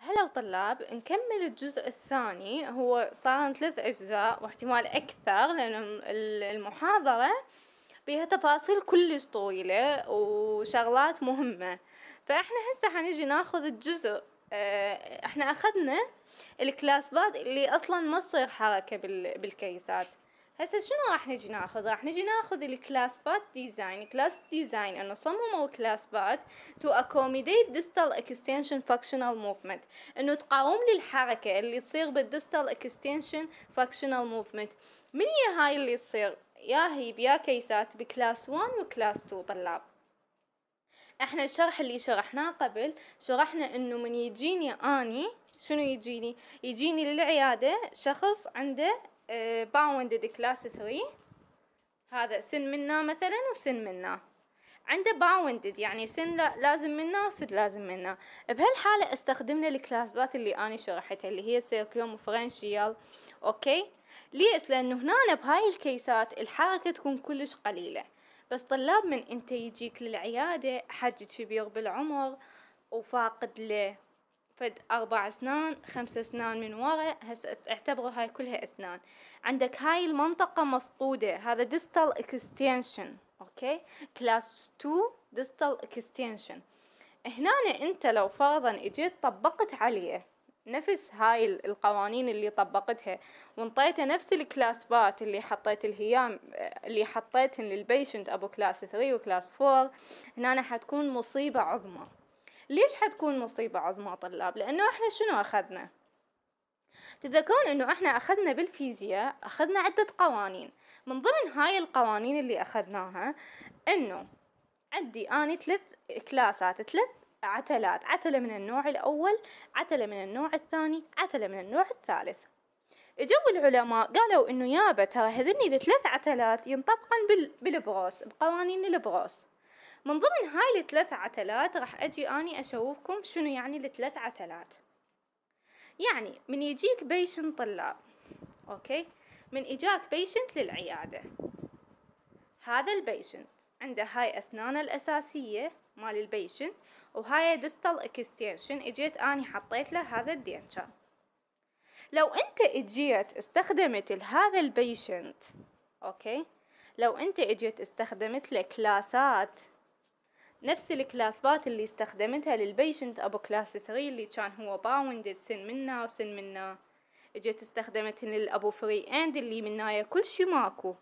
هلا طلاب نكمل الجزء الثاني هو صار ثلاث أجزاء واحتمال أكثر لأن المحاضرة بها تفاصيل كلش طويلة وشغلات مهمة فإحنا هسه حنجي ناخذ الجزء آه، احنا أخذنا باد اللي أصلا ما تصير حركة بالكيسات هسه شنو راح نجي ناخذ راح نجي ناخذ الكلاس بات ديزاين كلاس ديزاين انه صمموا كلاس بات تو اكوميديت ديستال اكستنشن فانكشنال موفمنت انه تقاوم لي الحركه اللي تصير بالديستال اكستنشن فاكشنال موفمنت من هي هاي اللي تصير يا هيب يا كيسات بكلاس 1 وكلاس 2 طلاب احنا الشرح اللي شرحناه قبل شرحنا انه من يجيني اني شنو يجيني يجيني للعيادة شخص عنده آه، باوندد كلاس ثري هذا سن منا مثلا وسن منا عنده باوندد يعني سن لازم منا وسد لازم منا بهالحالة استخدمنا الكلاسبات اللي أنا شرحتها اللي هي سيركيوم وفرنشيال أوكي ليش لأنه هنا بهاي الكيسات الحركة تكون كلش قليلة بس طلاب من انت يجيك للعيادة حجج كبير بالعمر وفاقد له فد أربع أسنان خمس أسنان من ورا هسه اعتبروا هاي كلها أسنان عندك هاي المنطقة مفقودة هذا distal extension أوكي كلاس 2 distal extension هنا أنت لو فرضا إجيت طبقت عليه نفس هاي القوانين اللي طبقتها وانطيته نفس الكلاسبات اللي حطيت الهيام اللي حطيتهن للبيشنت ابو كلاس 3 وكلاس 4 هنا حتكون مصيبة عظمى ليش حتكون مصيبة عظمى طلاب لأنه إحنا شنو أخذنا تذكرون انه احنا اخذنا بالفيزياء اخذنا عدة قوانين من ضمن هاي القوانين اللي اخذناها انه عندي اني ثلاث كلاسات ثلاث عتلات عتلة من النوع الاول عتلة من النوع الثاني عتلة من النوع الثالث اجوا العلماء قالوا انه يابا ترى هذني الثلاث عتلات ينطبقن بالبروس بقوانين البروس من ضمن هاي الثلاث عتلات راح اجي اني اشوفكم شنو يعني الثلاث عتلات يعني من يجيك بيشن طلاب اوكي من اجاك بيشنت للعيادة هذا البيشنت عنده هاي اسنانه الاساسية مال البيشنت وهاي ديستال اكستنشن اجيت اني حطيت له هذا الدينشر لو انت اجيت استخدمت لهذا البيشنت اوكي لو انت اجيت استخدمت له كلاسات نفس الكلاسبات اللي استخدمتها للبيشنت ابو كلاس 3 اللي كان هو باوندد سن منا وسن منا اجيت استخدمت للابو فري اند اللي منايا كل شي ماكو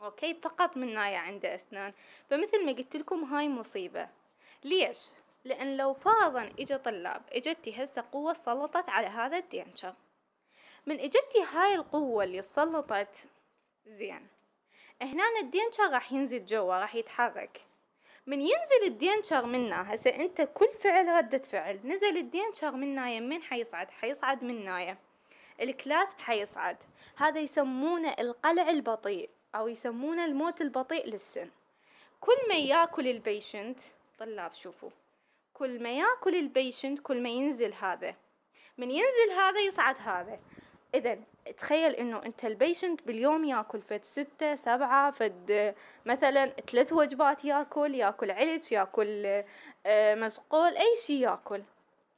اوكي فقط منايا عنده اسنان فمثل ما قلت لكم هاي مصيبه ليش لان لو فرضا اجى طلاب اجتي هسه قوه سلطت على هذا الدينشر من اجتي هاي القوه اللي سلطت زين هنا الدينشر راح ينزل جوا راح يتحرك من ينزل الدينشر منا هسه انت كل فعل ردة فعل نزل الدينشر منا يمين حيصعد حيصعد منايا الكلاسب حيصعد هذا يسمونه القلع البطيء او يسمونه الموت البطيء للسن كل ما ياكل البيشنت طلاب شوفوا كل ما ياكل البيشنت كل ما ينزل هذا من ينزل هذا يصعد هذا اذا تخيل انه انت البيشنت باليوم ياكل فد ستة سبعة فد آه، مثلا ثلاث وجبات ياكل ياكل علج ياكل آه، مزقول اي شي ياكل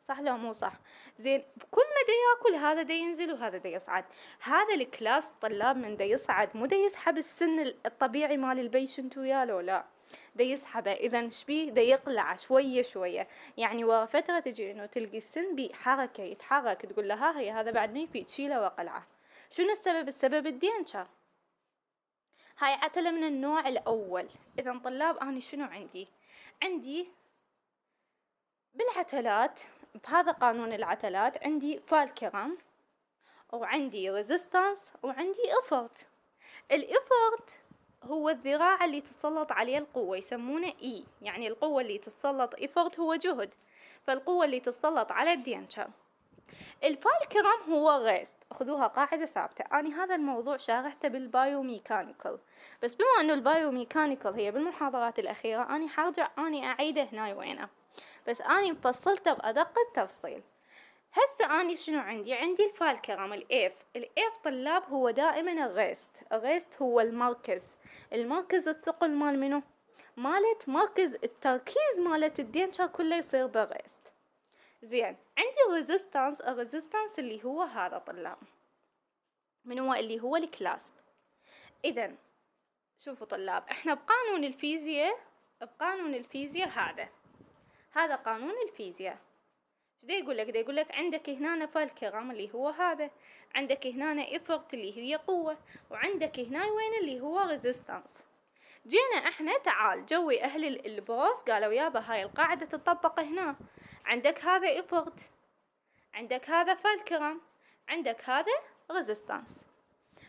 صح لو مو صح زين كل ما ياكل هذا دا ينزل وهذا دا يصعد هذا الكلاس الطلاب من دا يصعد مو دا يسحب السن الطبيعي مال البيشنت ويا لو لا دا يسحبه اذا شبيه دا يقلع شويه شويه يعني ورا فتره تجي انه تلقي السن بحركه يتحرك تقول لها هي هذا بعد ما يفيد تشيله وقلعه شنو السبب السبب الدينشر هاي عتلة من النوع الأول إذا طلاب أنا شنو عندي عندي بالعتلات بهذا قانون العتلات عندي فالكرم وعندي ريزيستانس وعندي إفورت الإفورت هو الذراع اللي تسلط عليه القوة يسمونه إي e. يعني القوة اللي تسلط إفرت هو جهد فالقوة اللي تسلط على الدينشر الفالكرم هو غيست خذوها قاعدة ثابتة أنا هذا الموضوع شارحته بالبايوميكانيكال بس بما أنه البايوميكانيكال هي بالمحاضرات الأخيرة أنا حرجع أني أعيده هنا وينه بس أنا مفصلته بأدق التفصيل هسه أني شنو عندي عندي الفالكرم الإيف الإيف طلاب هو دائما غيست غيست هو المركز المركز الثقل مال منو مالت مركز التركيز مالت شا كله يصير بالريست زين عندي ريزيستانس الريزيستانس اللي هو هذا طلاب من هو اللي هو الكلاسب اذا شوفوا طلاب احنا بقانون الفيزياء بقانون الفيزياء هذا هذا قانون الفيزياء ايش يقول لك ده يقول لك عندك هنا فالكرام اللي هو هذا عندك هنا افورت اللي هي قوة وعندك هنا وين اللي هو ريزيستانس جينا احنا تعال جوي اهل البوس قالوا يابا هاي القاعدة تطبق هنا عندك هذا افورت عندك هذا فالكرم عندك هذا ريزيستانس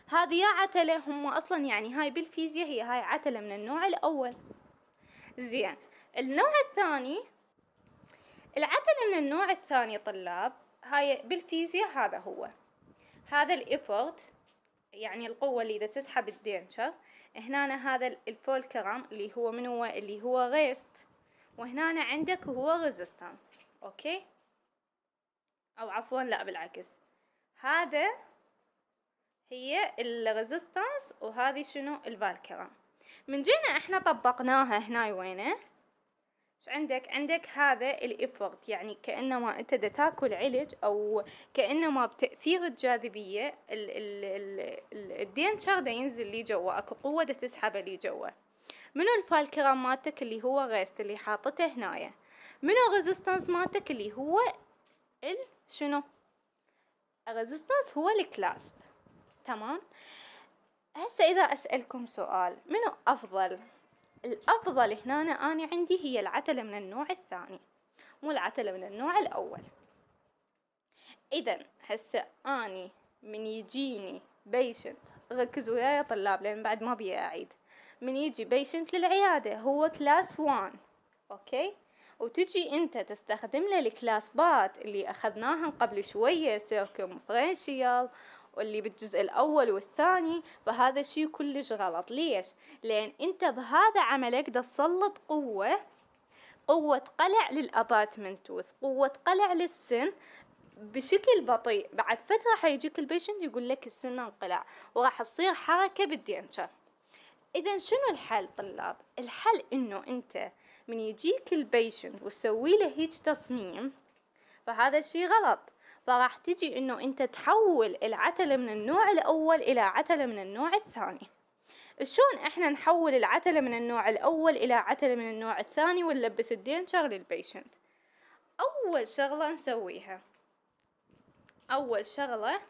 هذه يا عتلة هم اصلا يعني هاي بالفيزياء هي هاي عتلة من النوع الاول زين النوع الثاني العتلة من النوع الثاني طلاب هاي بالفيزياء هذا هو هذا الإفورت يعني القوة اللي إذا تسحب الدينشر هنا هذا الفولكرام اللي هو من هو اللي هو ريست وهنا عندك هو ريزيستانس أوكي أو عفوا لا بالعكس هذا هي الريزيستانس وهذه شنو الفالكرام من جينا احنا طبقناها هنا وينه عندك عندك هذا الافورت يعني كأنما أنت دا تاكل علج أو كأنما بتأثير الجاذبية ال ال ال الدينشر دا ينزل لي جوا أكو قوة دا تسحب لي جوا منو الفالكرام مالتك اللي هو غيست اللي حاطته هنايا منو الريزيستنس مالتك اللي هو ال شنو الريزيستنس هو الكلاسب تمام هسه إذا أسألكم سؤال منو أفضل الأفضل هنا أنا عندي هي العتلة من النوع الثاني مو العتلة من النوع الأول إذا هسه أني من يجيني بيشنت ركزوا وياي يا طلاب لأن بعد ما بي أعيد من يجي بيشنت للعيادة هو كلاس وان أوكي وتجي انت تستخدم له الكلاسبات اللي اخذناها قبل شوية سيركم فرنشيال واللي بالجزء الأول والثاني فهذا شيء كلش غلط ليش؟ لأن أنت بهذا عملك دا تسلط قوة قوة قلع للأباتمنت توث قوة قلع للسن بشكل بطيء بعد فترة حيجيك البيشنت يقول لك السن انقلع وراح تصير حركة بالدينشر إذا شنو الحل طلاب؟ الحل إنه أنت من يجيك البيشنت وتسوي له هيج تصميم فهذا الشي غلط فراح تجي انه انت تحول العتلة من النوع الاول الى عتلة من النوع الثاني شلون احنا نحول العتلة من النوع الاول الى عتلة من النوع الثاني ونلبس شغل للبيشنت اول شغلة نسويها اول شغلة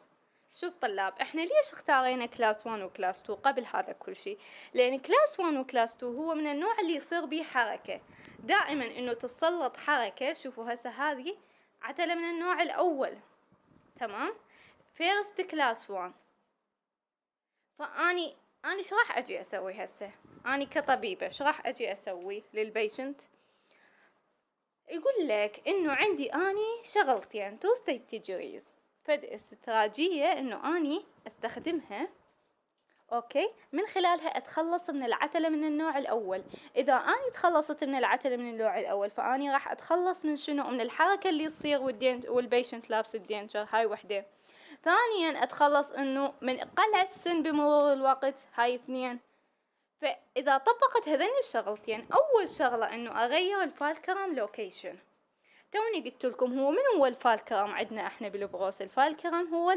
شوف طلاب احنا ليش اختارينا كلاس 1 وكلاس 2 قبل هذا كل شيء لان كلاس 1 وكلاس 2 هو من النوع اللي يصير به حركة دائما انه تتسلط حركة شوفوا هسه هذه عتلة من النوع الاول تمام فيرست كلاس 1 فاني أنا شو راح أجي أسوي هسه؟ أنا كطبيبة شو راح أجي أسوي للبيشنت؟ يقول لك إنه عندي أني شغلتين تو ستيت تجريز فد استراتيجية إنه أني أستخدمها اوكي من خلالها اتخلص من العتله من النوع الاول اذا اني تخلصت من العتله من النوع الاول فاني راح اتخلص من شنو من الحركه اللي تصير والدين والبيشنت لابس الدينجر هاي وحده ثانيا اتخلص انه من قلعه السن بمرور الوقت هاي اثنين فاذا طبقت هذين الشغلتين اول شغله انه اغير الفالكرام لوكيشن توني قلت لكم هو من هو الفالكرام عندنا احنا بالبغوص الفالكرام هو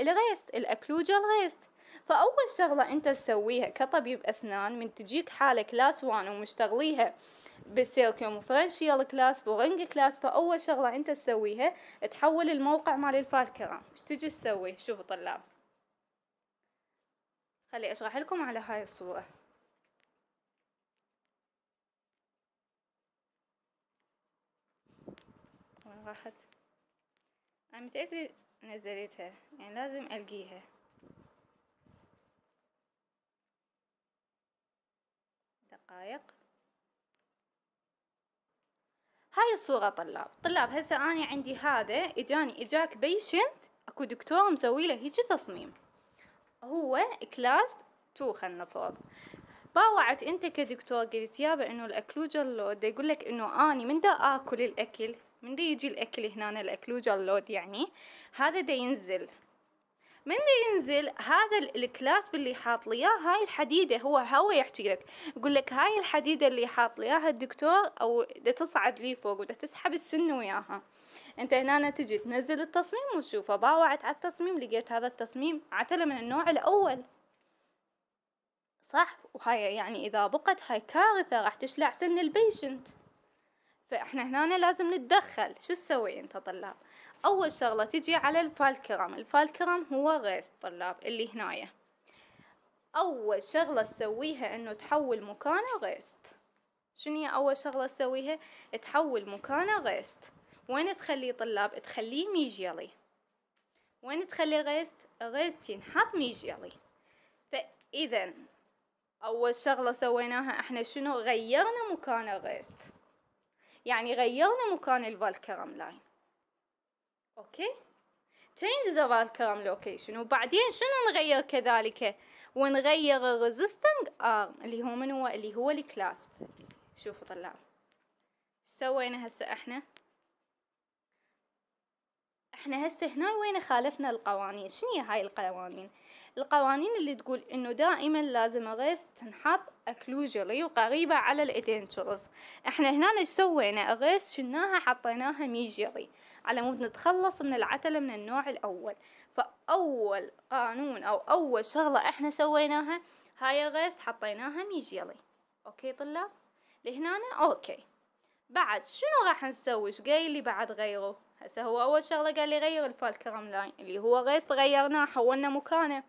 الغيست الاكلوجال الغيست فأول شغلة أنت تسويها كطبيب أسنان من تجيك حالة كلاس وان ومشتغليها بالسيركيوم وفرنشيال كلاس ورنج كلاس فأول شغلة أنت تسويها تحول الموقع مال الفالكرة ايش تجي تسوي شوفوا طلاب خلي أشرح لكم على هاي الصورة وين راحت أنا متأكدة نزلتها يعني لازم ألقيها دقائق هاي الصورة طلاب طلاب هسه أنا عندي هذا إجاني إجاك بيشنت أكو دكتور مسوي له هيجي تصميم هو كلاس تو خلنا نفرض باوعت انت كدكتور قلت يابا انه الاكلو لود يقول لك انه اني من دا اكل الاكل من دا يجي الاكل هنا الاكلوجر لود يعني هذا دا ينزل من ينزل هذا الكلاس اللي حاط لي هاي الحديده هو هو يحكي لك يقول لك هاي الحديده اللي حاط لي اياها الدكتور او دا تصعد لي فوق ودا تسحب السن وياها انت هنا تجي تنزل التصميم وتشوفه باوعت على التصميم لقيت هذا التصميم عتله من النوع الاول صح وهاي يعني اذا بقت هاي كارثه راح تشلع سن البيشنت فاحنا هنا لازم نتدخل شو تسوي انت طلاب أول شغلة تجي على الفالكرم الفالكرم هو غيظ طلاب اللي هنايا أول شغلة تسويها إنه تحول مكانه غيست شنو هي أول شغلة تسويها تحول مكانه غيست وين تخليه طلاب تخليه ميجيلي وين تخلي غيست غيست ينحط ميجيلي فإذا أول شغلة سويناها إحنا شنو غيرنا مكان غيست يعني غيرنا مكان الفالكرم لاين اوكي تشينج ذا Valcram لوكيشن وبعدين شنو نغير كذلك ونغير resisting arm آه، اللي هو من هو اللي هو الكلاسب شوفوا طلاب سوينا هسه احنا احنا هسه هنا وين خالفنا القوانين شنو هي هاي القوانين القوانين اللي تقول انه دائما لازم الريست تنحط اكلوجلي وقريبة على الادنتشرز احنا هنا ايش سوينا الريست شلناها حطيناها ميجلي على مود نتخلص من العتلة من النوع الأول فأول قانون أو أول شغلة إحنا سويناها هاي غيث حطيناها ميجيلي أوكي طلاب لهنا أوكي بعد شنو راح نسوي ايش قايل لي بعد غيره هسه هو اول شغله قال لي غير الفالكرم لاين اللي هو غيث غيرناه حولنا مكانه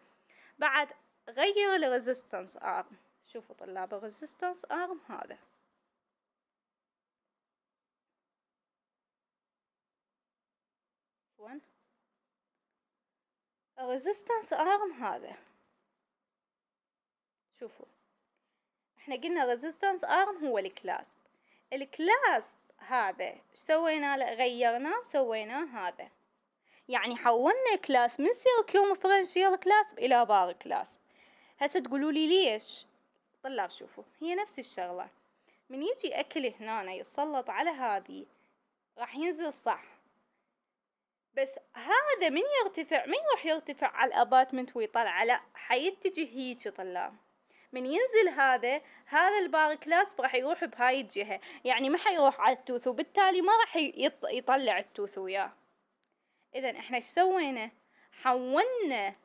بعد غير الريزيستنس ارم شوفوا طلاب الريزيستنس ارم هذا الريزستنس ارم هذا شوفوا احنا قلنا الريزستنس ارم هو الكلاسب الكلاسب هذا ايش سوينا له غيرناه وسويناه هذا يعني حولنا كلاس من سيركيوم فرنشيال كلاس الى بار كلاس هسه تقولوا لي ليش طلاب شوفوا هي نفس الشغله من يجي اكل هنا يتسلط على هذه راح ينزل صح بس هذا من يرتفع من يروح يرتفع على الابارتمنت ويطلع لا حيتجه هيجي طلع من ينزل هذا هذا البار كلاس راح يروح بهاي الجهة يعني ما حيروح على التوث وبالتالي ما راح يطلع التوث وياه اذا احنا ايش سوينا حولنا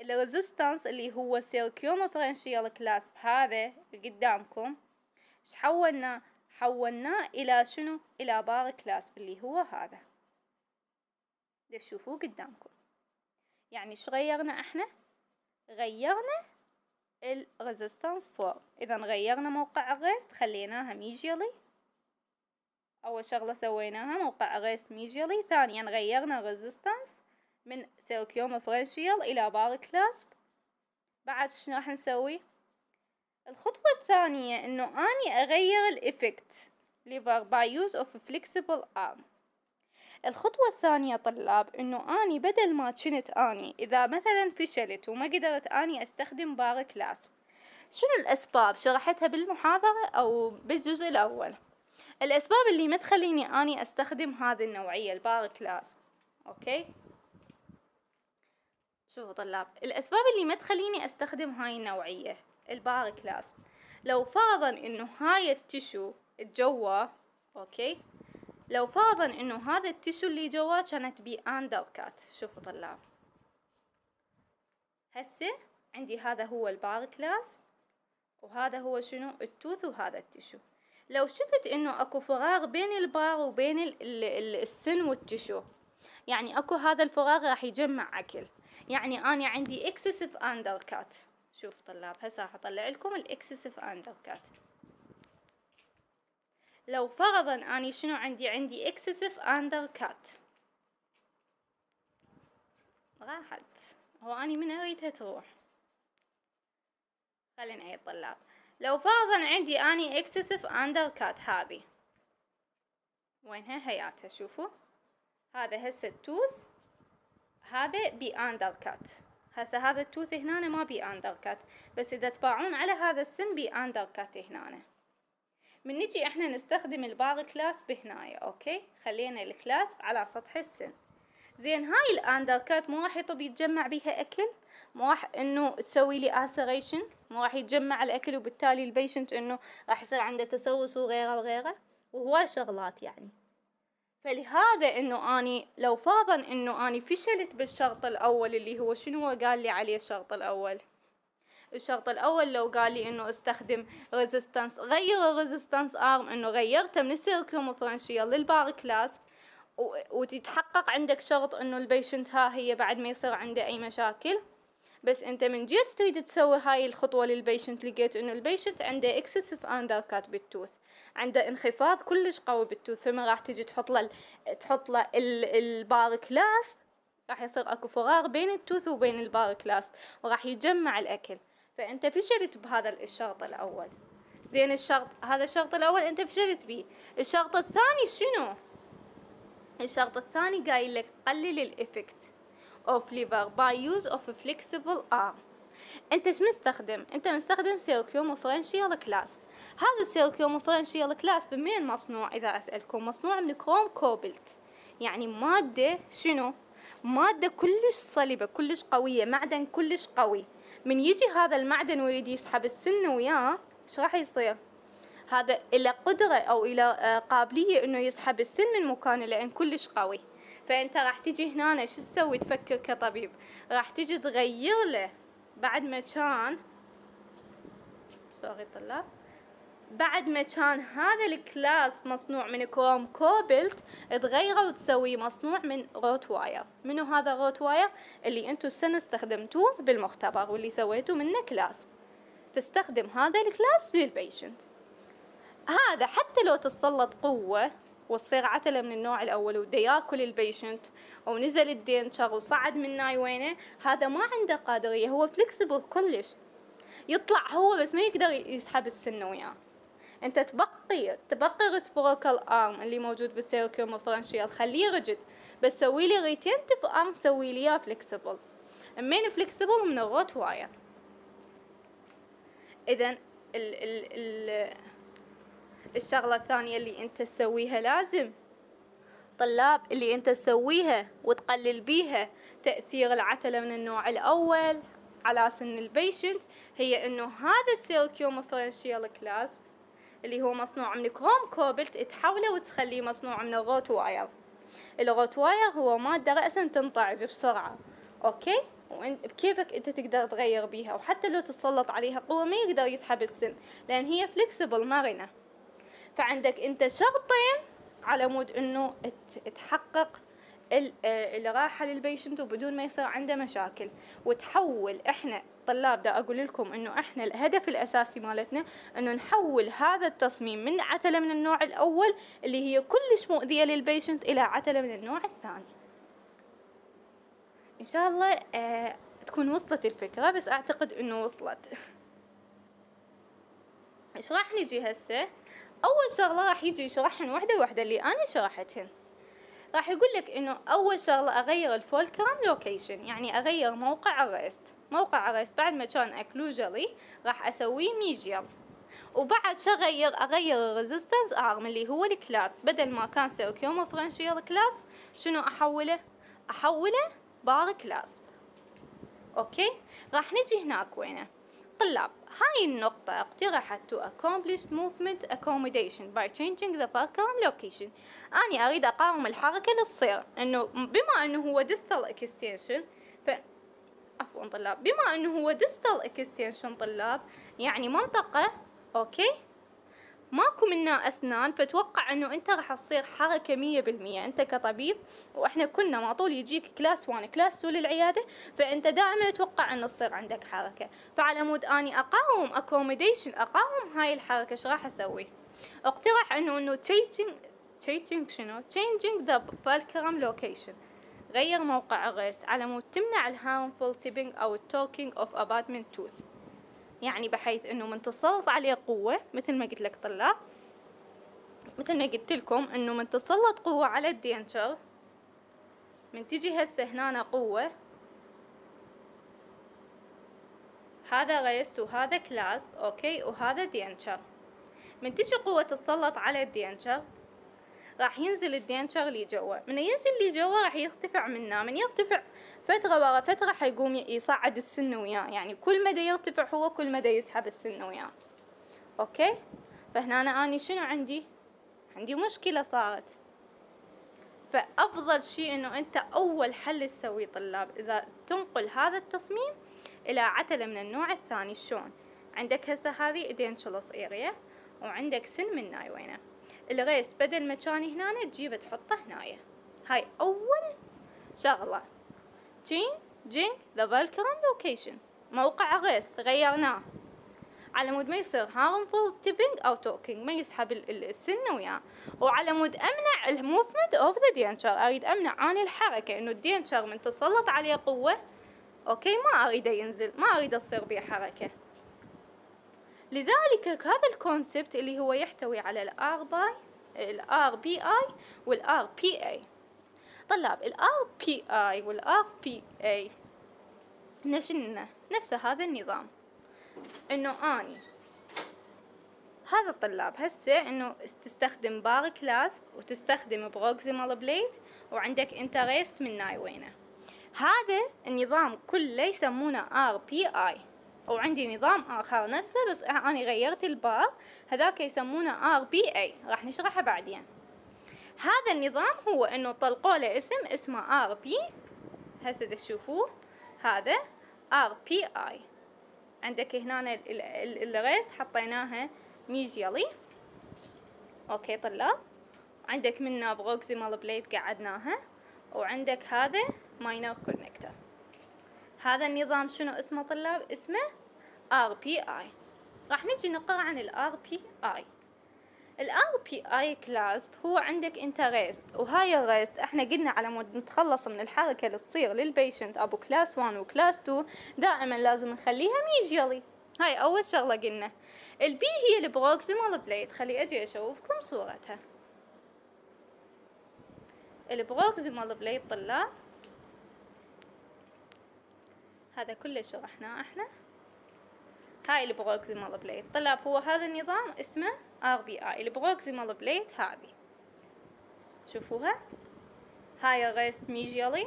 الريزيستنس اللي هو سيركيوما فرنشيال كلاسب هذا قدامكم ايش حولنا حولناه الى شنو الى بار كلاس اللي هو هذا دشوفوه تشوفوه قدامكم يعني شو غيرنا احنا غيرنا الريزيستانس فور اذا غيرنا موقع الريست خليناها ميجيالي اول شغله سويناها موقع الريست ميجيالي ثانيا غيرنا الريزيستانس من سيركيوم فرنشيال الى بار كلاسب بعد شنو راح نسوي الخطوة الثانية انه اني اغير الافكت لبار باي يوز اوف فليكسبل ارم الخطوة الثانية طلاب انه اني بدل ما كنت اني اذا مثلا فشلت وما قدرت اني استخدم بار كلاس شنو الاسباب شرحتها بالمحاضرة او بالجزء الاول الاسباب اللي ما تخليني اني استخدم هذه النوعية البار كلاس اوكي شوفوا طلاب الاسباب اللي ما تخليني استخدم هاي النوعية البار كلاس لو فرضا انه هاي التشو الجوا اوكي لو فرضا انه هذا التيشو اللي جواه كانت بي اندر كات شوفوا طلاب هسه عندي هذا هو البار كلاس وهذا هو شنو التوث وهذا التيشو لو شفت انه اكو فراغ بين البار وبين ال الـ السن والتيشو يعني اكو هذا الفراغ راح يجمع اكل يعني انا عندي اكسسيف اندر كات شوف طلاب هسه راح اطلع لكم الاكسسيف اندر كات لو فرضا اني شنو عندي عندي اكسسيف اندر كات راحت هو اني من اريدها تروح خلينا نعيد طلاب لو فرضا عندي اني اكسسيف اندر كات هذه وينها هياتها شوفوا هذا هسه التوث هذا بي اندر كات هسه هذا التوث هنا ما بي اندر كات بس اذا تباعون على هذا السن بي اندر كات هنا من نجي احنا نستخدم الباغ كلاس بهناية اوكي خلينا الكلاس على سطح السن زين هاي الاندركات مو راح يطب يتجمع بيها اكل مو راح انه تسوي لي اسريشن مو راح يتجمع الاكل وبالتالي البيشنت انه راح يصير عنده تسوس وغيره وغيره وهواي شغلات يعني فلهذا انه اني لو فرضا انه اني فشلت بالشرط الاول اللي هو شنو هو قال لي عليه الشرط الاول الشرط الاول لو قال لي انه استخدم ريزيستنس غير الريزيستنس ارم انه غيرته من للبار كلاس وتتحقق عندك شرط انه البيشنت ها هي بعد ما يصير عنده اي مشاكل بس انت من جيت تريد تسوي هاي الخطوه للبيشنت لقيت انه البيشنت عنده اكسسيف اندر كات بالتوث عنده انخفاض كلش قوي بالتوث فما راح تجي تحط له تحط له البار كلاس راح يصير اكو فراغ بين التوث وبين البار كلاس وراح يتجمع الاكل فانت فشلت بهذا الشرط الاول زين الشرط هذا الشرط الاول انت فشلت بيه الشرط الثاني شنو الشرط الثاني قايل لك قلل الافكت اوف ليفر باي يوز اوف فليكسيبل ار انت ايش مستخدم انت مستخدم سيركيوم فرنشيال كلاس هذا السيركيوم فرنشيال كلاس بمين مصنوع اذا اسالكم مصنوع من كروم كوبلت يعني ماده شنو ماده كلش صلبه كلش قويه معدن كلش قوي من يجي هذا المعدن ويجي يسحب السن وياه ايش راح يصير هذا إلى قدرة أو إلى آه، قابلية إنه يسحب السن من مكانه لأن كلش قوي فأنت راح تجي هنا شو تسوي تفكر كطبيب راح تجي تغير له بعد ما كان سوري طلاب بعد ما كان هذا الكلاس مصنوع من كروم كوبلت تغيره وتسويه مصنوع من روت واير منو هذا روت واير اللي انتو السنة استخدمتوه بالمختبر واللي سويتوا منه كلاس تستخدم هذا الكلاس للبيشنت هذا حتى لو تسلط قوة وتصير عتلة من النوع الأول ودي ياكل البيشنت ونزل الدينشر وصعد من ناي وينه هذا ما عنده قادرية هو فلكسبل كلش يطلع هو بس ما يقدر يسحب السنة وياه انت تبقي تبقي الريسبروكال الارم اللي موجود بالسيركيو مفرنشيال خليه رجد بس سوي لي ريتنتف ارم سوي لي اياه فليكسبل امين فليكسبل من الروت واير اذا ال ال ال الشغله الثانيه اللي انت تسويها لازم طلاب اللي انت تسويها وتقلل بيها تأثير العتلة من النوع الأول على سن البيشنت هي انه هذا السيركيوم فرنشيال كلاسب اللي هو مصنوع من كروم كوبلت تحوله وتخليه مصنوع من الروت واير الروت واير هو مادة رأسا تنطعج بسرعة اوكي وانت بكيفك انت تقدر تغير بيها وحتى لو تتسلط عليها قوة ما يقدر يسحب السن لان هي فليكسبل مرنة فعندك انت شرطين على مود انه تحقق آه، الراحة للبيشنت وبدون ما يصير عنده مشاكل وتحول احنا الطلاب دا اقول لكم انه احنا الهدف الاساسي مالتنا انه نحول هذا التصميم من عتله من النوع الاول اللي هي كلش مؤذيه للبيشنت الى عتله من النوع الثاني ان شاء الله آه تكون وصلت الفكره بس اعتقد انه وصلت ايش راح نجي هسه اول شغله راح يجي يشرحهم وحده وحده اللي انا شرحتهن راح يقول لك انه اول شغله اغير الفولكرم لوكيشن يعني اغير موقع الريست موقع عرس بعد ما كان اكلو جلي راح اسويه ميجيل وبعد شغير اغير الريزيستنس ارم اللي هو الكلاس بدل ما كان سيركيوم فرنشيال كلاس شنو احوله احوله بار كلاس اوكي راح نجي هناك وينه طلاب هاي النقطة اقترحت to accomplish movement accommodation by changing the fulcrum location أني أريد أقاوم الحركة للصير إنه بما إنه هو distal extension عفوا طلاب بما انه هو ديستال اكستنشن طلاب يعني منطقة اوكي ماكو منا اسنان فتوقع انه انت راح تصير حركة مية بالمية انت كطبيب واحنا كنا ما طول يجيك كلاس وان كلاس 2 للعيادة فانت دائما يتوقع انه تصير عندك حركة فعلى مود اني اقاوم اكوميديشن اقاوم هاي الحركة ايش راح اسوي اقترح انه انه تشيتشنج تشيتشنج شنو تشينجينج ذا fulcrum لوكيشن غير موقع الريست على مود تمنع الهارمفul تيبنج أو التوكينج أوف أباتمنت توث يعني بحيث إنه من تسلط عليه قوة مثل ما قلت لك طلاب مثل ما قلت لكم إنه من تسلط قوة على الدينتشر من تجي هسه هنا قوة هذا غيست وهذا كلاسب أوكي وهذا دينتشر من تجي قوة تسلط على الدينتشر راح ينزل الدينشر اللي جوا من ينزل لي جوا راح يرتفع منا من يرتفع فترة ورا فترة حيقوم يصعد السن وياه يعني كل مدى يرتفع هو كل مدى يسحب السن وياه اوكي فهنا أنا أني شنو عندي عندي مشكلة صارت فأفضل شيء أنه أنت أول حل تسويه طلاب إذا تنقل هذا التصميم إلى عتلة من النوع الثاني شلون عندك هسه هذه إدين شلص وعندك سن من ناي وينه الغيس بدل ما كان هنا تجيبه تحطه هنايا هاي اول شغله جين ذا فالكرون لوكيشن موقع غيس غيرناه على مود ما يصير هارمفول تيبنج او توكينج ما يسحب السن وياه وعلى مود امنع الموفمنت اوف ذا دينشر اريد امنع عن الحركه انه الدينشر من تسلط عليه قوه اوكي ما اريده ينزل ما اريد اصير بيه حركه لذلك هذا الكونسبت اللي هو يحتوي على الار باي الار بي اي والار بي اي طلاب الار بي اي والار بي اي نشنه نفس هذا النظام انه اني هذا الطلاب هسه انه تستخدم بار كلاس وتستخدم بروكسيمال بليد وعندك انترست من ناي وينه هذا النظام كله يسمونه ار بي اي وعندي نظام اخر نفسه بس انا غيرت البار هذاك يسمونه ار بي اي راح نشرحه بعدين هذا النظام هو انه طلقوا له اسم اسمه ار بي هسه تشوفوه هذا ار بي اي عندك هنا الريست حطيناها ميجيالي اوكي طلاب عندك منا بروكسيمال بليت قعدناها وعندك هذا ماينر كونكتر هذا النظام شنو اسمه طلاب اسمه RPI راح نجي نقرأ عن ال RPI ال RPI كلاسب هو عندك انت ريست وهاي الريست احنا قلنا على مود نتخلص من الحركة اللي تصير للبيشنت ابو كلاس 1 وكلاس 2 دائما لازم نخليها ميجيالي هاي اول شغلة قلنا البي هي البروكسيمال بليت خلي اجي اشوفكم صورتها البروكسيمال بليت طلاب هذا كله شرحناه احنا هاي البروكسيمال بليت طلاب هو هذا النظام اسمه ار بي اي البروكسيمال بليت هذه شوفوها هاي الريست ميجيالي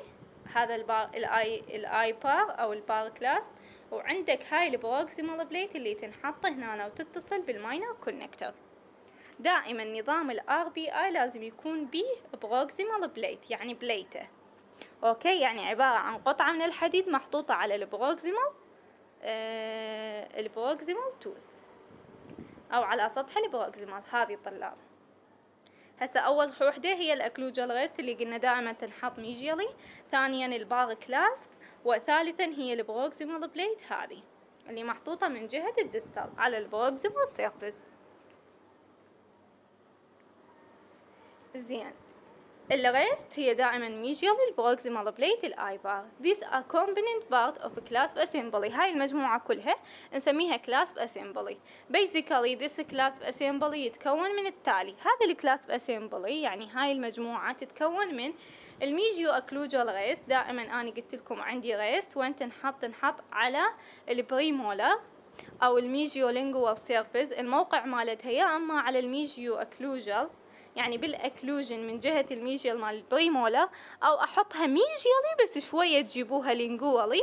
هذا البار الاي الاي بار او البار كلاس وعندك هاي البروكسيمال بليت اللي تنحط هنا وتتصل بالماينر كونكتر دائما نظام الار بي اي لازم يكون بيه بروكسيمال بليت يعني بليته اوكي يعني عبارة عن قطعة من الحديد محطوطة على البروكسيمال آه البروكسيمال توث او على سطح البروكسيمال هذه الطلاب هسه اول وحدة هي الاكلوجال ريست اللي قلنا دائما تنحط ميجيالي ثانيا البار كلاسب وثالثا هي البروكسيمال بليت هذه اللي محطوطة من جهة الدستال على البروكسيمال سيرفيس زين الريست هي دائما ميجيال proximal plate الاي بار these are component part of clasp assembly هاي المجموعة كلها نسميها clasp assembly basically this clasp assembly يتكون من التالي هذا الclasp assembly يعني هاي المجموعة تتكون من الميجيو اكلوجال ريست دائما انا قلت لكم عندي ريست وين تنحط تنحط على البريمولار او الميجيو لينجوال سيرفيس الموقع مالتها يا اما على الميجيو اكلوجال يعني بالاكلوجن من جهه الميجيال مال البريمولا او احطها ميجيالي بس شويه تجيبوها لينجوالي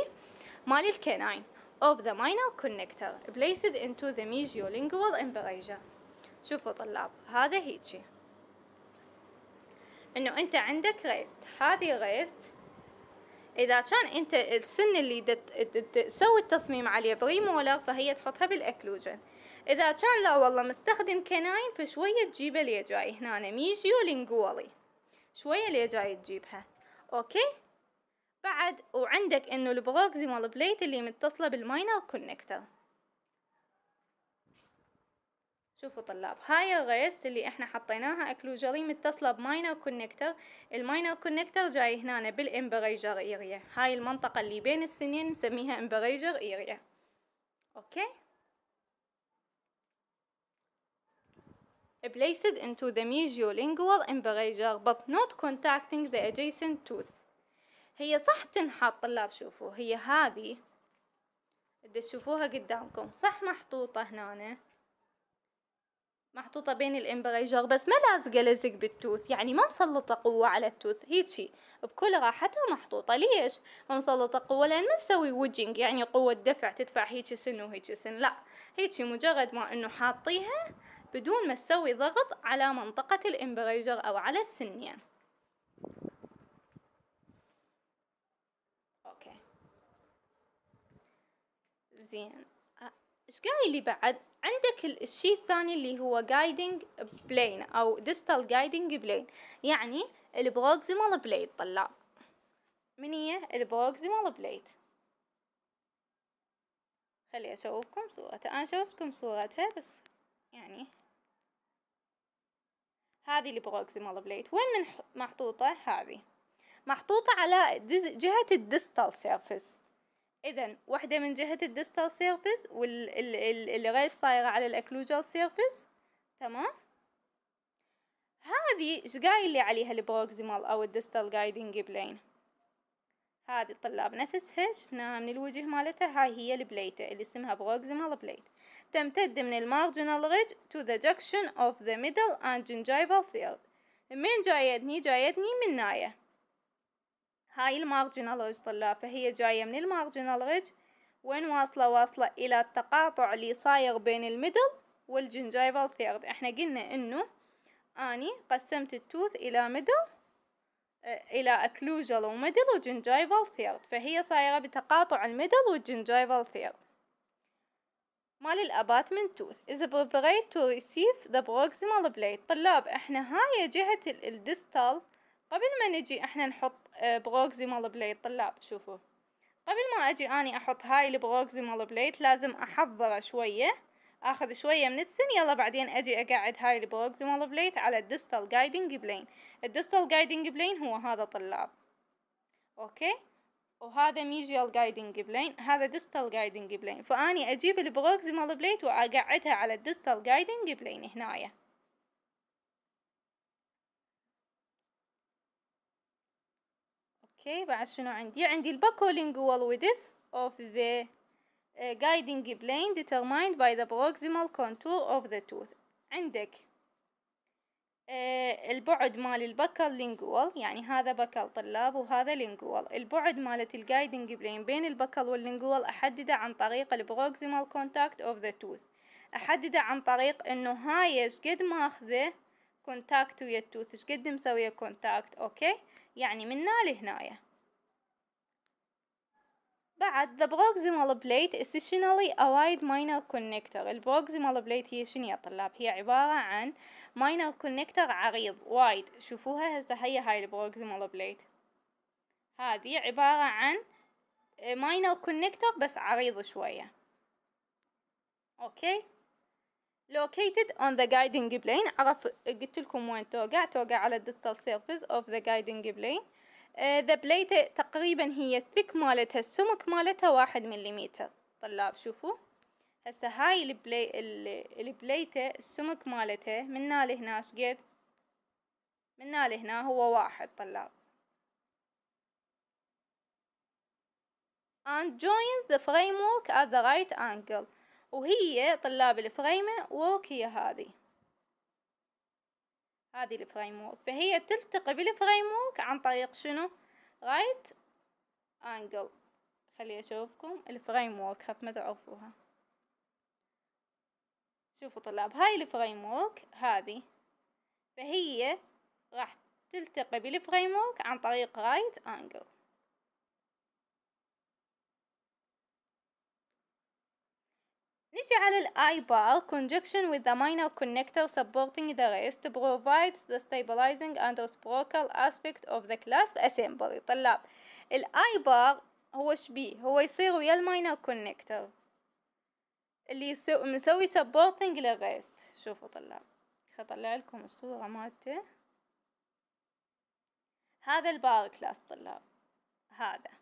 مال الكناين of the minor connector placed into the mesiolingual embryo شوفوا طلاب هذا هيجي انه انت عندك ريست هذه ريست اذا كان انت السن اللي تسوي التصميم عليه بريمولر فهي تحطها بالاكلوجن اذا كان لا والله مستخدم كناين فشوية تجيبه لي جاي هنا ميجيو لنقولي شوية لي جاي تجيبها اوكي بعد وعندك انه البروكسيمال بليت اللي متصلة بالماينر كونكتر شوفوا طلاب هاي الغيس اللي احنا حطيناها اكلوجري متصلة بماينر كونكتر الماينر كونكتر جاي هنا بالامبريجر ايريا هاي المنطقة اللي بين السنين نسميها امبريجر ايريا اوكي placed into the mesiolingual embrasure but not contacting the adjacent tooth هي صح تنحط طلاب شوفوا هي هذه تشوفوها قدامكم صح محطوطة هنا محطوطة بين الامبريجر بس ما لازقة لزق بالتوث يعني ما مسلطة قوة على التوث هيجي بكل راحتها محطوطة ليش؟ ما مسلطة قوة لأن ما تسوي ووجينج يعني قوة دفع تدفع هيجي سن وهيجي سن لا هيجي مجرد ما انه حاطيها بدون ما تسوي ضغط على منطقة الإمبريجر أو على السنين أوكي زين ايش اللي بعد عندك الشيء الثاني اللي هو جايدنج بلين او ديستال جايدنج بلين يعني البروكسيمال بليد طلع من هي البروكسيمال بليد خلي اشوفكم صورتها انا شوفتكم صورتها بس يعني هذه اللي بروكسيمال بليت وين من محطوطة هذه محطوطة على جهة الديستال سيرفيس اذا واحدة من جهة الديستال سيرفيس واللي غير صايرة على الاكلوجال سيرفيس تمام هذه ايش لي عليها البروكسيمال او الديستال جايدنج بلين هذه الطلاب نفسها شفناها من الوجه مالتها هاي هي البليتة اللي اسمها بروكسيمال بليت تمتد من المارجنال ريج to the junction of the middle and gingival third من جايتني جايتني من ناية هاي المارجنال ريج طلاب فهي جاية من المارجنال ريج وين واصلة واصلة إلى التقاطع اللي صاير بين الميدل والجنجايفال ثيرد احنا قلنا انه اني قسمت التوث الى ميدل آه، الى اكلوجال وميدل وجنجايفال ثيرد فهي صايرة بتقاطع الميدل والجنجايفال ثيرد مال الاباتمنت توث is بغيت to receive the proximal blade طلاب احنا هاي جهة الديستال قبل ما نجي احنا نحط بروكسيمال آه، بليد طلاب شوفوا قبل ما اجي اني احط هاي البروكسيمال بليد لازم احضره شوية اخذ شوية من السن يلا بعدين اجي اقعد هاي البروكسيمال بليد على الديستال جايدنج بلين الديستال جايدنج بلين هو هذا طلاب اوكي وهذا ميجيال جايدنج بلين هذا ديستال جايدنج بلين فاني اجيب البروكسيمال بليت واقعدها على الديستال جايدنج بلين هنايا اوكي بعد شنو عندي عندي الباكولينجوال والويدث اوف ذا guiding plane determined by the proximal contour of the tooth عندك آه، البعد مال البكل لينجوال يعني هذا بكل طلاب وهذا لينجوال البعد مالت الجايدنج بلين بين البكل واللينجوال أحدده عن طريق البروكسيمال كونتاكت اوف ذا توث أحدده عن طريق إنه هاي قد ماخذه كونتاكت ويا التوث قد مسوية كونتاكت أوكي يعني من هنا لهنايا بعد the proximal plate is a wide minor connector ال proximal plate هي شنو يا طلاب هي عبارة عن minor connector عريض wide شوفوها هسه هي هاي ال proximal plate هذه عبارة عن minor connector بس عريض شوية اوكي located on the guiding plane عرف قلت لكم وين توقع توقع على distal surface of the guiding plane ذا بليته تقريبا هي الثك مالتها السمك مالتها واحد مليمتر طلاب شوفوا هسه هاي البلي البليته السمك مالتها منا لهنا شقد منا لهنا هو واحد طلاب and joins the framework at the right angle وهي طلاب الفريمة ووك هي هذه هذه الفريمورك فهي تلتقي بالفريمورك عن طريق شنو رايت انجل خلي اشوفكم الفريمورك خاف ما تعرفوها شوفوا طلاب هاي الفريمورك هذه فهي راح تلتقي بالفريمورك عن طريق رايت انجل نجي على الاي بار conjunction with the minor connector supporting the rest provides the stabilizing and reciprocal aspect of the class assembly طلاب الاي بار هو شبيه هو يصير ويا الماينر كونكتر اللي يسو... مسوي سبورتنج للريست شوفوا طلاب خطلع لكم الصورة مالته هذا البار كلاس طلاب هذا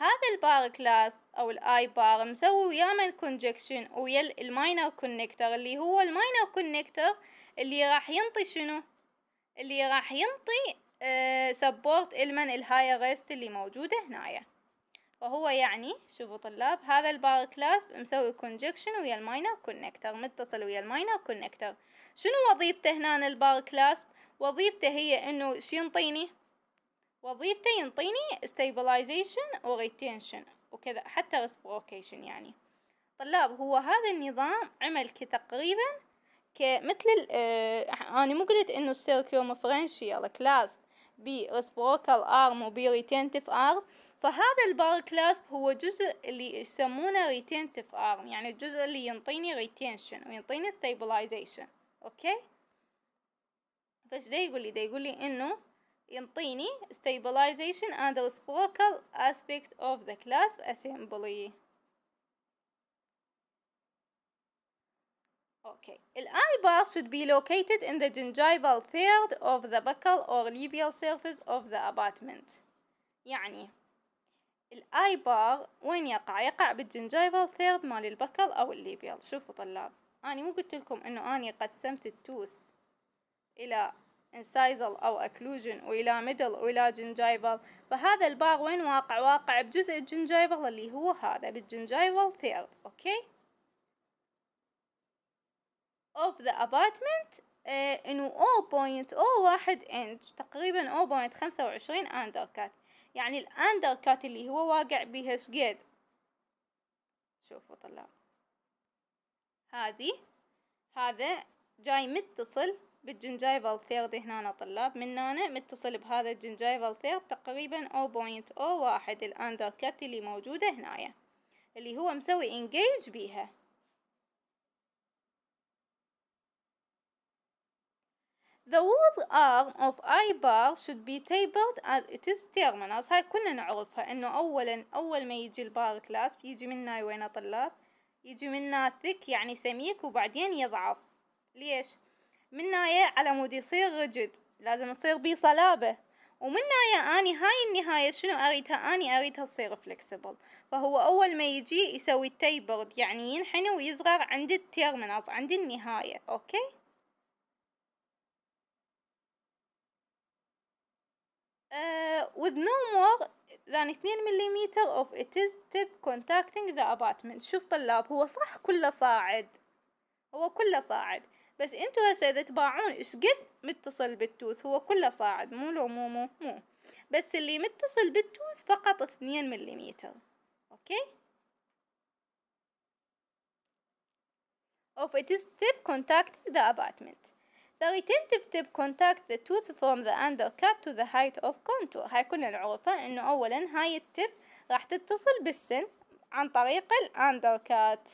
هذا البار كلاس او الاي بار مسوي ويا من كونجكشن ويا الماينر كونكتر اللي هو الماينر كونكتر اللي راح ينطي شنو اللي راح ينطي سبورت المن الهاي ريست اللي موجودة هنايا وهو يعني شوفوا طلاب هذا البار كلاس مسوي كونجكشن ويا الماينر كونكتر متصل ويا الماينر كونكتر شنو وظيفته هنا البار كلاس وظيفته هي انه شو ينطيني وظيفته ينطيني stabilization و retention وكذا حتى reciprocation يعني طلاب هو هذا النظام عمل كتقريبا كمثل آه أنا مو قلت إنه circumferential clasp بريسبروكال ارم وبريتينتيف ارم فهذا البار كلاسب هو جزء اللي يسمونه ريتينتيف ارم يعني الجزء اللي ينطيني ريتينشن وينطيني ستابلايزيشن اوكي فايش ده يقول لي ده يقول لي انه ينطيني stabilization and the reciprocal aspect of the clasp assembly Okay. The eye bar should be located in the gingival third of the buccal or labial surface of the abutment. يعني الاي بار وين يقع؟ يقع بالجنجايفال ثيرد مال البكل او الليبيال، شوفوا طلاب، اني مو قلت لكم انه اني قسمت التوث الى انسايزل او اكلوجن والى ميدل والى جنجايفل فهذا الباغ وين واقع واقع بجزء الجنجايفل اللي هو هذا بالجنجايفل ثيرد اوكي of the apartment uh, آه، انه 0.01 inch تقريبا 0.25 كات يعني الاندركات اللي هو واقع بها شقد شوفوا طلاب هذه هذا جاي متصل بالجنجايفال ثيرد هنا طلاب من هنا متصل بهذا الجنجايفال ثيرد تقريبا 0.01 الاندر كات اللي موجودة هنايا اللي هو مسوي انجيج بيها The wall arm of I bar should be tapered it is terminal. هاي كلنا نعرفها انه اولا اول ما يجي البار كلاس يجي منا وين طلاب يجي منا ثيك يعني سميك وبعدين يضعف ليش؟ من ناية على مود يصير رجد لازم تصير بيه صلابة ومن ناية اني هاي النهاية شنو اريدها اني اريدها تصير فلكسبل فهو اول ما يجي يسوي تيبرد يعني ينحني ويصغر عند التيرمينالز عند النهاية اوكي Uh, with no more than 2 ملم of it is tip contacting the abutment شوف طلاب هو صح كله صاعد هو كله صاعد بس انتو هسه اذا تباعون ايش قد متصل بالتوث هو كله صاعد مو لو مو مو مو بس اللي متصل بالتوث فقط اثنين مليمتر اوكي of it is tip contacting the abutment The retentive tip contact the tooth from the undercut to the height of contour هاي كنا نعرفها انه اولا هاي التب راح تتصل بالسن عن طريق الاندركات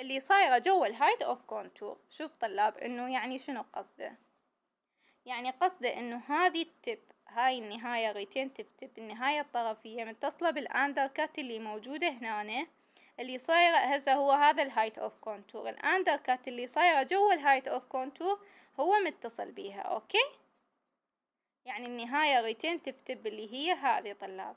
اللي صايرة جوا الهايد اوف كونتور شوف طلاب انه يعني شنو قصده يعني قصده انه هذه التب هاي النهاية غيتين تب النهاية الطرفية متصلة بالاندر كات اللي موجودة هنا اللي صايرة هسه هو هذا الهايت اوف كونتور الاندر كات اللي صايرة جوا الهايت اوف كونتور هو متصل بيها اوكي يعني النهاية تب تب اللي هي هذه طلاب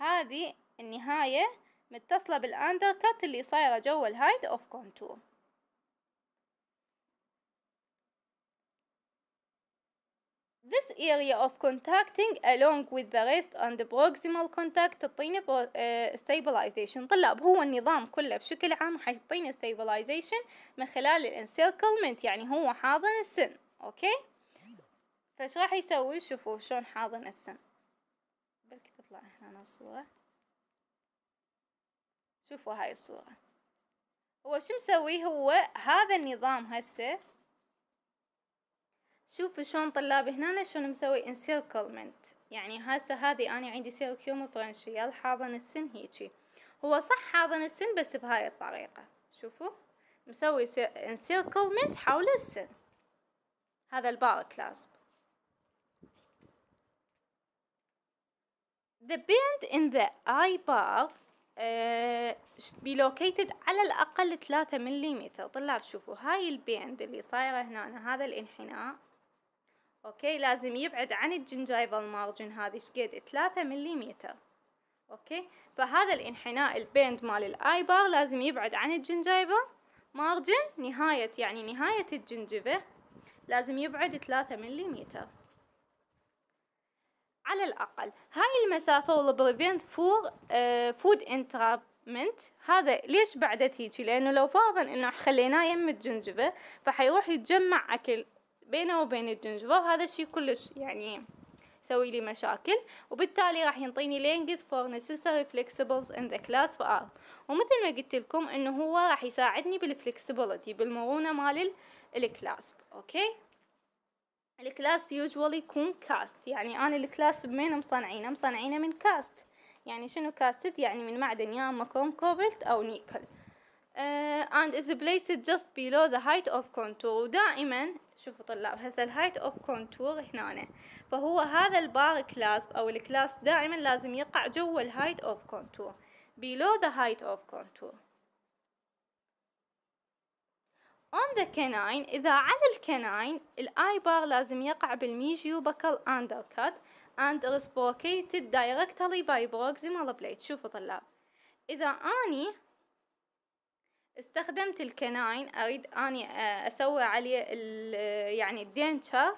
هذه النهاية متصلة بالأندر كات اللي صايرة جوا الهايد أوف كونتور This area of contacting along with the rest and the proximal contact تعطيني آه، stabilization طلاب هو النظام كله بشكل عام حيعطيني stabilization من خلال الانسيركلمنت يعني هو حاضن السن اوكي فايش راح يسوي شوفوا شلون حاضن السن بلكي تطلع هنا صورة شوفوا هاي الصورة هو شو مسوي هو هذا النظام هسه شوفوا شلون طلاب هنا شلون مسوي انسيركلمنت يعني هسه هذه انا عندي سيركيوم فرنشيال حاضن السن هيجي هو صح حاضن السن بس بهاي الطريقة شوفوا مسوي انسيركلمنت حول السن هذا البار كلاسب The bend in the eye bar لوكيتد آه، على الأقل ثلاثة ملم طلاب شوفوا هاي البيند اللي صايرة هنا هذا الانحناء اوكي لازم يبعد عن الجنجايفال مارجن هذه شقد ثلاثة ملم اوكي فهذا الانحناء البيند مال الاي بار لازم يبعد عن الجنجايفال مارجن نهاية يعني نهاية الجنجبة لازم يبعد ثلاثة مليمتر على الأقل هاي المسافة والله بريفنت فور فود انترابمنت هذا ليش بعدت هيجي لانه لو فرضا انه خليناه يم الجنجبه فحيروح يتجمع اكل بينه وبين الجنجبه وهذا الشيء كلش يعني سوي لي مشاكل وبالتالي راح ينطيني لينجث فور necessary فليكسيبلز in the كلاس for ومثل ما قلت لكم انه هو راح يساعدني بالفليكسيبلتي بالمرونه مال الكلاس اوكي الكلاس يوجوالي يكون كاست يعني أنا الكلاس بمين مصنعينه مصنعينه من كاست يعني شنو كاستد يعني من معدن يا اما كوم كوبلت او نيكل uh, آه، and is placed just below the height of contour ودائما شوفوا طلاب هسه الهايت اوف كونتور هنا فهو هذا البار كلاسب او الكلاسب دائما لازم يقع جوا الهايت اوف كونتور below the height of contour On the canine إذا على الكناين بار لازم يقع بالميجيوبكال undercut and is located directly by proximal plate شوفوا طلاب إذا أني استخدمت الكناين أريد أني آه، أسوي عليه يعني الدينتشر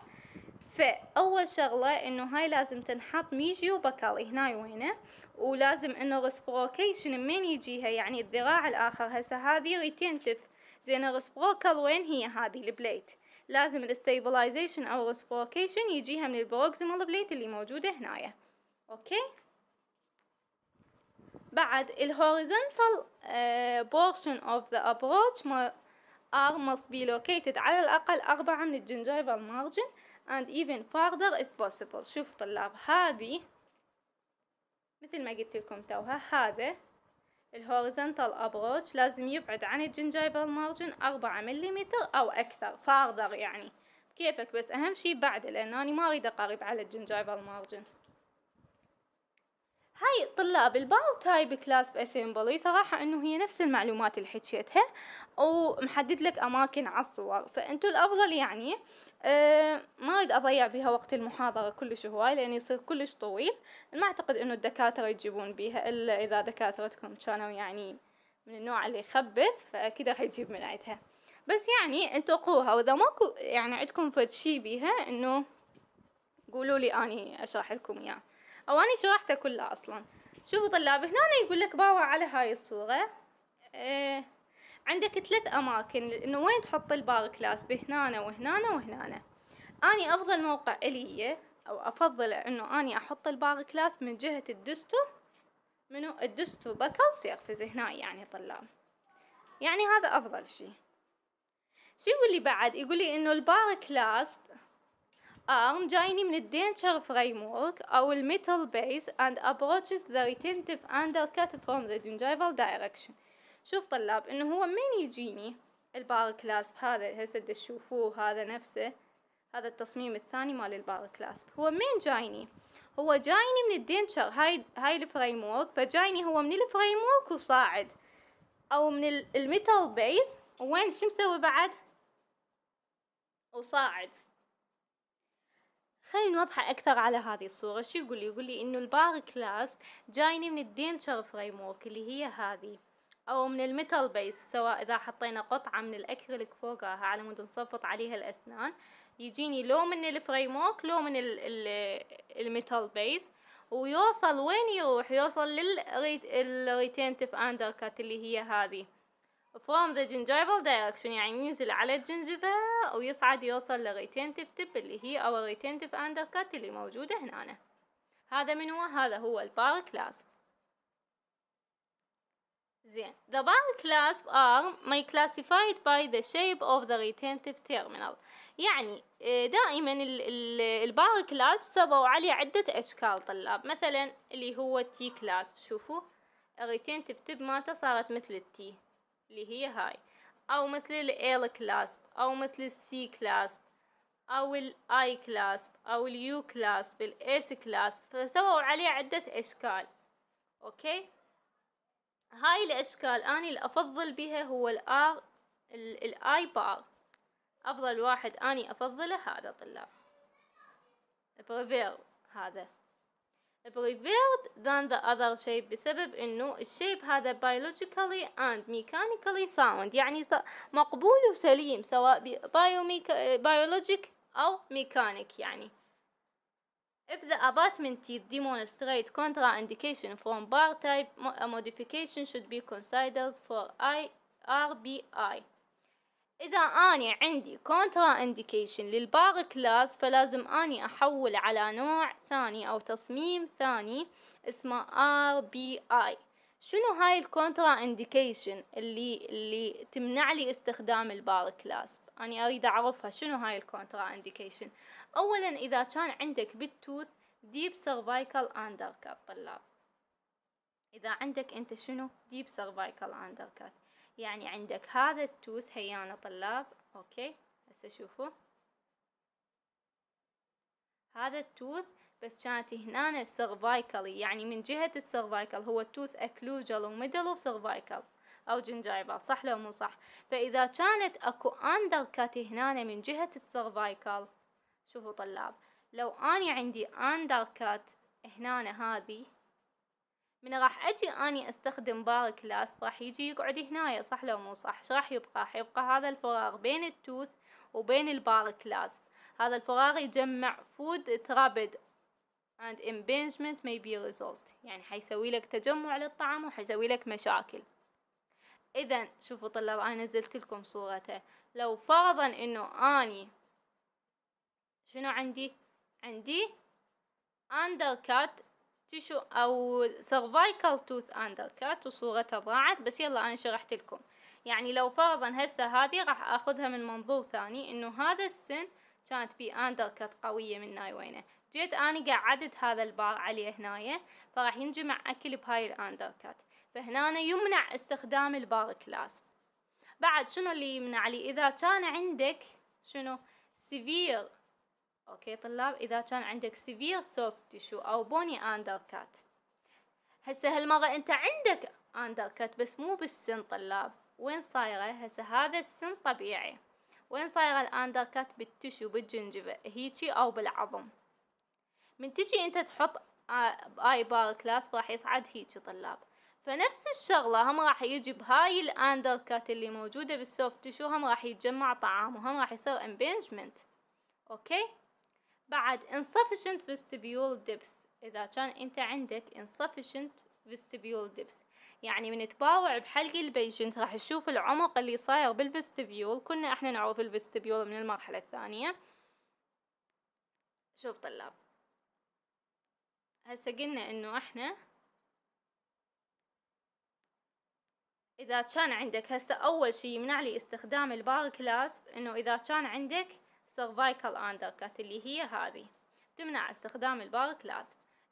فأول شغلة إنه هاي لازم تنحط ميجيو بكال هناي وينه ولازم إنه ريسبروكيشن منين يجيها يعني الذراع الآخر هسه هذه ريتينتف زين الرسبروكال وين هي هذه البليت لازم الاستيبلايزيشن او الرسبروكيشن يجيها من البروكسيمال بليت اللي موجودة هنايا اوكي بعد الهوريزونتال بورشن اوف ذا ابروتش ار must بي لوكيتد على الأقل أربعة من الجنجيفال مارجن and even farther if possible شوف طلاب هذه مثل ما قلت لكم توها هذا الهوريزونتال ابروتش لازم يبعد عن الجنجايفال مارجن أربعة مليمتر أو أكثر فاردر يعني كيفك بس أهم شي بعد لأنه أنا ما أريد أقارب على الجنجايفال مارجن هاي طلاب الباو تايب كلاس بأسمبلي صراحة انه هي نفس المعلومات اللي حكيتها ومحدد لك اماكن على الصور فانتو الافضل يعني أه ما اريد اضيع بها وقت المحاضرة كلش هواي لان يصير كلش طويل ما اعتقد انه الدكاترة يجيبون بيها الا اذا دكاترتكم كانوا يعني من النوع اللي يخبث فاكيد راح يجيب من عندها بس يعني انتو قوها واذا ماكو يعني عندكم فد شي بيها انه قولوا لي اني اشرح لكم اياه يعني. او انا شرحته كله اصلا شوفوا طلاب هنا أنا يقول لك باوع على هاي الصورة إيه عندك ثلاث اماكن انه وين تحط البار كلاس بهنا وهنا وهنا اني افضل موقع الي او افضل انه اني احط البار كلاس من جهة الدستو منو الدستو بكل سيرفز هنا يعني طلاب يعني هذا افضل شي شو يقول لي بعد يقول لي انه البار كلاس arm جايني من الدينشر framework أو الميتال بيس and approaches the retentive undercut from the gingival direction شوف طلاب إنه هو من يجيني البار كلاسب هذا هسه تشوفوه هذا نفسه هذا التصميم الثاني مال البار كلاسب هو من جايني هو جايني من الدينشر هاي هاي الفريم ورك فجايني هو من الفريم ورك وصاعد او من الميتال بيس وين شو مسوي بعد وصاعد خلينا نوضح أكثر على هذه الصورة شو يقول لي يقول لي إنه البار كلاسب جايني من الدينتشر فريم ورك اللي هي هذه أو من الميتال بيس سواء إذا حطينا قطعة من الأكريليك فوقها على مود نصفط عليها الأسنان يجيني لو من الفريم لو من ال ال الميتال بيس ويوصل وين يروح يوصل للريتينتف أندر كات اللي هي هذه from the gingival direction يعني ينزل على الجنجفة ويصعد يوصل لغيتينتف تب اللي هي أو غيتينتف أندركات اللي موجودة هنا هذا من هو؟ هذا هو البار كلاسب زين the bar clasp are may classified by the shape of the retentive terminal يعني آه، دائما البار كلاسب سبوا عليه عدة أشكال طلاب مثلا اللي هو التي كلاسب شوفوا الريتينتف تب مالته صارت مثل التي اللي هي هاي او مثل ال كلاسب او مثل السي كلاسب او الاي كلاسب او اليو كلاسب الاس كلاسب فسووا عليه عدة اشكال اوكي هاي الاشكال اني اللي افضل بها هو الاي بار افضل واحد اني افضله هذا طلاب البريفير هذا prevailed than the other shape بسبب انه الشيب هذا biologically and mechanically sound يعني مقبول وسليم سواء biologic او mechanic يعني If the abutment teeth demonstrate contraindication from bar type, modification should be considered for IRBI. إذا أني عندي كونترا إنديكيشن للبار كلاس فلازم أني أحول على نوع ثاني أو تصميم ثاني اسمه RBI شنو هاي الكونترا إنديكيشن اللي اللي تمنع لي استخدام البار كلاس أني أريد أعرفها شنو هاي الكونترا إنديكيشن أولا إذا كان عندك بالتوث ديب سيرفايكال أندركات طلاب إذا عندك أنت شنو ديب سيرفايكال أندركات يعني عندك هذا التوث هيا انا طلاب اوكي هسه شوفوا هذا التوث بس كانت هنا السرفايكلي يعني من جهة السرفايكل هو التوث اكلوجل وميدل وسرفايكل او جنجايبال صح لو مو صح فاذا كانت اكو اندر كات هنا من جهة السرفايكل شوفوا طلاب لو اني عندي اندر كات هنا هذه من راح اجي اني استخدم بار كلاس راح يجي يقعد هنايا صح لو مو صح ايش راح يبقى حيبقى يبقى هذا الفراغ بين التوث وبين البار كلاس هذا الفراغ يجمع food ترابد and impingement may be result يعني حيسوي لك تجمع للطعام وحيسوي لك مشاكل اذا شوفوا طلاب انا نزلت لكم صورته لو فرضا انه اني شنو عندي عندي اندر كات تشو او سيرفايكال توث اندر كات وصورتها ضاعت بس يلا انا شرحت لكم يعني لو فرضا هسه هذه راح اخذها من منظور ثاني انه هذا السن كانت في اندر كات قويه من هاي وينه جيت انا قعدت هذا البار عليه هنايا فراح ينجمع اكل بهاي الاندر كات فهنا يمنع استخدام البار كلاس بعد شنو اللي يمنع لي اذا كان عندك شنو سيفير اوكي طلاب اذا كان عندك سيفير سوفت تيشو او بوني اندر كات هسه هالمرة انت عندك اندر كات بس مو بالسن طلاب وين صايرة هسه هذا السن طبيعي وين صايرة الاندر كات بالتشو بالجنجبة هيجي او بالعظم من تجي انت تحط باي بار كلاس راح يصعد هيجي طلاب فنفس الشغلة هم راح يجي بهاي الاندر كات اللي موجودة بالسوفت تشو هم راح يتجمع طعام وهم راح يصير امبنجمنت اوكي بعد insufficient vestibule depth إذا كان أنت عندك insufficient vestibule depth يعني من تباوع بحلق البيشنت راح تشوف العمق اللي صاير بالفستبيول كنا احنا نعرف الفستبيول من المرحلة الثانية شوف طلاب هسه قلنا انه احنا اذا كان عندك هسه اول شي يمنع لي استخدام البار كلاسب انه اذا كان عندك cervical undercut اللي هي هذه تمنع استخدام البار كلاس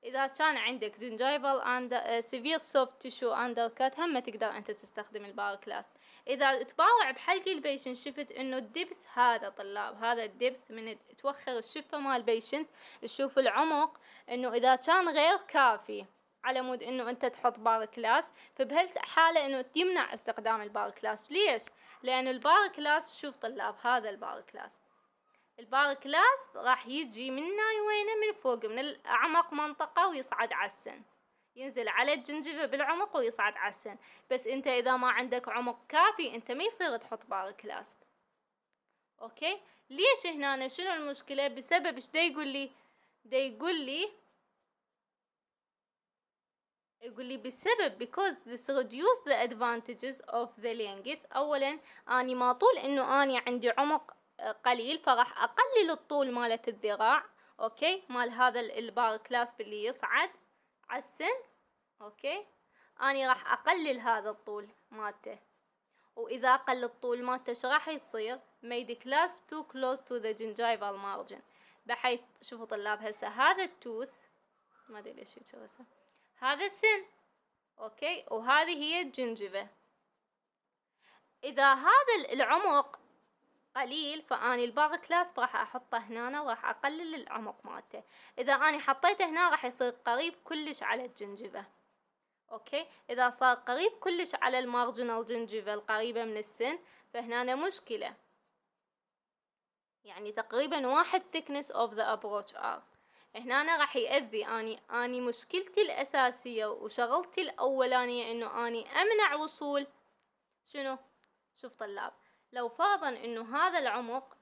إذا كان عندك جنجايفال أند سيفير سوفت تشو أندر كات هم تقدر أنت تستخدم البار كلاس إذا تباوع بحلقي البيشن شفت إنه الدبث هذا طلاب هذا الدبث من توخر الشفة مال البيشنت تشوف العمق إنه إذا كان غير كافي على مود إنه أنت تحط بار كلاس فبهالحالة إنه يمنع استخدام البار كلاس ليش؟ لأن البار كلاس شوف طلاب هذا البار كلاس البار كلاس راح يجي منا وينه من فوق من الاعمق منطقه ويصعد على السن ينزل على الجنجفه بالعمق ويصعد على السن بس انت اذا ما عندك عمق كافي انت ما يصير تحط بار كلاسب اوكي ليش هنا شنو المشكله بسبب ايش دا يقول لي دا يقول لي يقول لي بسبب because this reduce the advantages of the length اولا اني ما طول انه اني عندي عمق قليل فراح اقلل الطول مالت الذراع اوكي مال هذا البار كلاسب اللي يصعد على السن اوكي اني راح اقلل هذا الطول مالته واذا قل الطول مالته ايش راح يصير ميد كلاس تو كلوز تو ذا جنجايفال مارجن بحيث شوفوا طلاب هسه هذا التوث ما ادري ليش هيك رسم هذا السن اوكي وهذه هي الجنجبه اذا هذا العمق قليل فاني الباغ كلاس راح احطه هنا وراح اقلل العمق مالته اذا اني حطيته هنا راح يصير قريب كلش على الجنجبه اوكي اذا صار قريب كلش على المارجنال جنجبه القريبه من السن فهنا مشكله يعني تقريبا واحد thickness of the approach ار هنا راح يأذي اني اني مشكلتي الاساسيه وشغلتي الاولانيه انه اني امنع وصول شنو شوف طلاب لو فرضا انه هذا العمق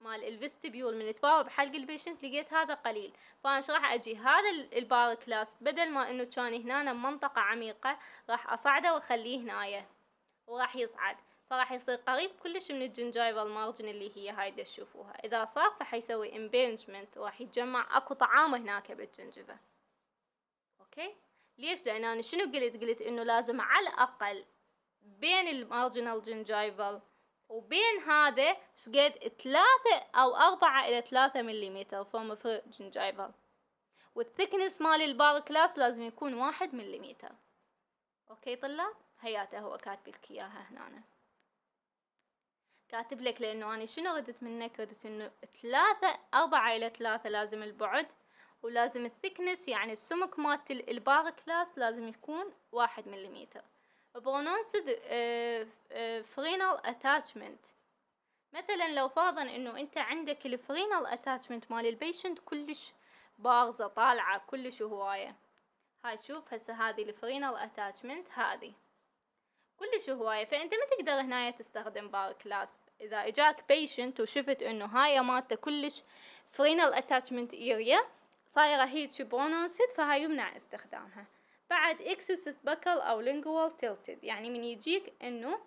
مال الفيستبيول من تباوع بحلق البيشنت لقيت هذا قليل فانا راح اجي هذا البار كلاس بدل ما انه كان هنا منطقة عميقة راح اصعده واخليه هنايا وراح يصعد فراح يصير قريب كلش من الجنجايفال مارجن اللي هي هاي تشوفوها اذا صار فحيسوي امبينجمنت وراح يتجمع اكو طعام هناك بالجنجفة اوكي ليش لان انا شنو قلت قلت انه لازم على الاقل بين المارجنال جنجايفال وبين هذا شقد ثلاثة أو أربعة إلى ثلاثة مليمتر فروم فري جنجايفال والثكنس مال البار كلاس لازم يكون واحد مليمتر أوكي طلاب هياته هو كاتب لك إياها هنا كاتب لك لأنه أنا شنو ردت منك ردت إنه ثلاثة أربعة إلى ثلاثة لازم البعد ولازم الثكنس يعني السمك مالت البار كلاس لازم يكون واحد مليمتر pronounced آه، آه، فرينال اتاتشمنت مثلا لو فرضا انه انت عندك الفرينال اتاتشمنت مال البيشنت كلش بارزه طالعه كلش هوايه هاي شوف هسه هذه الفرينال اتاتشمنت هذه كلش هوايه فانت ما تقدر هنا تستخدم بار كلاس اذا اجاك بيشنت وشفت انه هاي مالته كلش فرينال اتاتشمنت اريا صايره هيك برونونسد فهاي يمنع استخدامها بعد excessive buccal أو lingual tilted يعني من يجيك إنه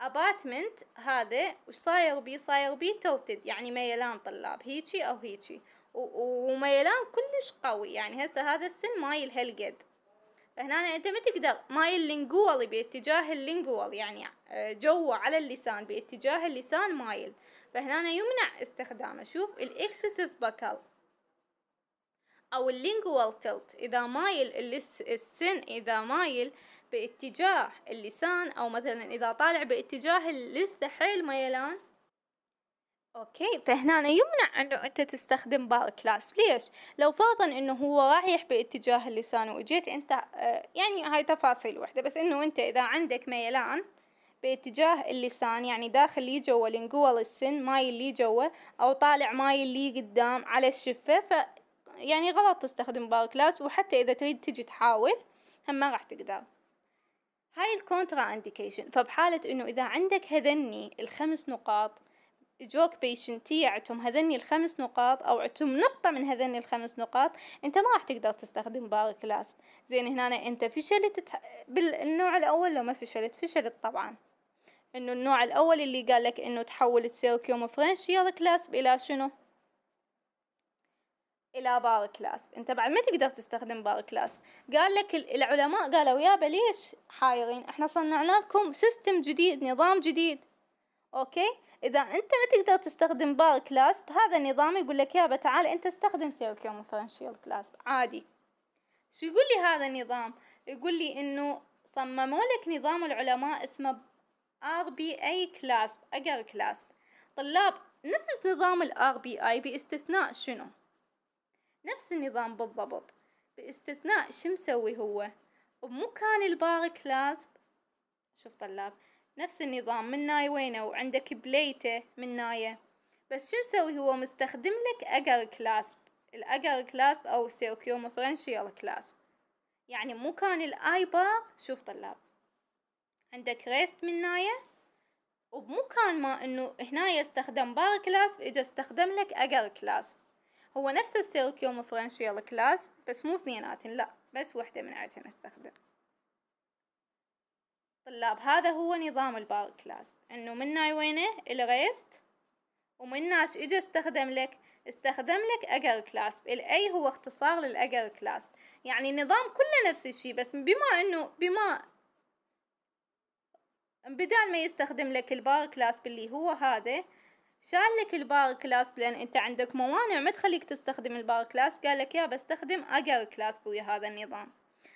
اباتمنت هذا وش صاير بيه صاير بيه تلتد يعني ميلان طلاب هيجي او هيجي وميلان كلش قوي يعني هسه هذا السن مايل هالقد فهنا انت ما تقدر مايل لينجوال باتجاه اللينجوال يعني آه، جوا على اللسان باتجاه اللسان مايل فهنا يمنع استخدامه شوف الاكسسيف باكال أو اللينجوال تلت إذا مايل السن إذا مايل باتجاه اللسان أو مثلا إذا طالع باتجاه اللثة حيل ميلان اوكي فهنا يمنع انه انت تستخدم بارك كلاس ليش لو فرضا انه هو رايح باتجاه اللسان واجيت انت آه، يعني هاي تفاصيل واحده بس انه انت اذا عندك ميلان باتجاه اللسان يعني داخل لي جوا لنجوال السن مايل اللي جوا او طالع مايل اللي قدام على الشفه يعني غلط تستخدم باور كلاس وحتى إذا تريد تجي تحاول هم ما راح تقدر هاي الكونترا انديكيشن فبحالة انه اذا عندك هذني الخمس نقاط جوك بيشنتي عندهم هذني الخمس نقاط او عندهم نقطة من هذني الخمس نقاط انت ما راح تقدر تستخدم بار كلاس زين هنا انت فشلت تح... بالنوع الاول لو ما فشلت فشلت طبعا انه النوع الاول اللي قال لك انه تحول السيركيوم فرنشير كلاس الى شنو الى بار كلاسب انت بعد ما تقدر تستخدم بار كلاسب قال لك العلماء قالوا يابا ليش حايرين احنا صنعنا لكم سيستم جديد نظام جديد اوكي اذا انت ما تقدر تستخدم بار كلاسب هذا النظام يقول لك يابا تعال انت استخدم سيركيو مفرنشيال كلاسب عادي شو يقول لي هذا النظام يقول لي انه صمموا لك نظام العلماء اسمه ار بي اي كلاسب اجر كلاسب طلاب نفس نظام الار بي اي باستثناء شنو نفس النظام بالضبط باستثناء شو مسوي هو بمكان البار كلاسب شوف طلاب نفس النظام من ناي وينه وعندك بليته من نايه بس شو مسوي هو مستخدم لك اجر كلاسب الاجر كلاسب او سيركيوم فرنشيال كلاسب يعني مكان الاي بار شوف طلاب عندك ريست من نايه وبمكان ما انه هنا يستخدم بار كلاسب اجا استخدم لك اجر كلاسب هو نفس السيركيوم فرنشيال كلاس بس مو اثنيناتن لا بس وحدة من عندهن استخدم طلاب هذا هو نظام البار كلاس انه من ناي وينه الريست ناش اجى استخدم لك استخدم لك اجر كلاس الاي هو اختصار للاجر كلاس يعني النظام كله نفس الشيء بس بما انه بما بدال ما يستخدم لك البار كلاس اللي هو هذا شال لك البار كلاسب لان انت عندك موانع ما تخليك تستخدم البار كلاسب قال لك يا بستخدم اجر كلاسب ويا هذا النظام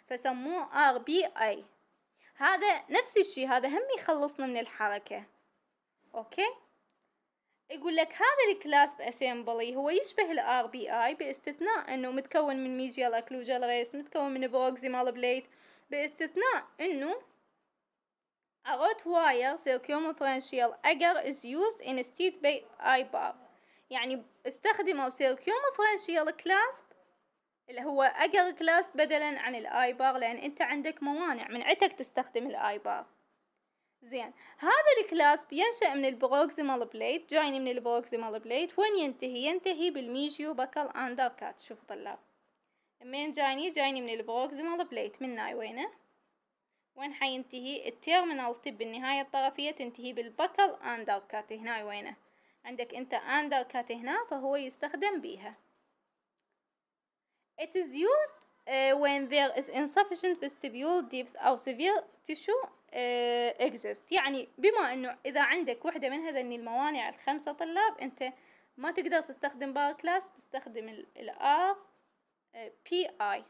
فسموه ار بي اي هذا نفس الشي هذا هم يخلصنا من الحركة اوكي يقول لك هذا الكلاسب اسمبلي هو يشبه الار بي اي باستثناء انه متكون من ميجيال اكلوجال ريس متكون من بروكسيمال بليت باستثناء انه A rot wire circumferential agar is used instead by eye bar يعني استخدموا circumferential clasp اللي هو agar clasp بدلا عن الآي بار لأن أنت عندك موانع من عتك تستخدم الآي بار زين هذا الكلاسب ينشأ من البروكسيمال بليت جايني من البروكسيمال بليت وين ينتهي ينتهي بالميجيو بكال أندر كات شوف طلاب من جايني جايني من البروكسيمال بليت من ناي وينه وين حينتهي التيرمينال تب النهاية الطرفية تنتهي بالبكل اندر كات هنا وينه عندك انت اندر كات هنا فهو يستخدم بيها It is used uh, when there is insufficient vestibule depth أو severe tissue uh, exist يعني بما انه اذا عندك وحدة من هذني الموانع الخمسة طلاب انت ما تقدر تستخدم بار كلاس تستخدم الار بي اي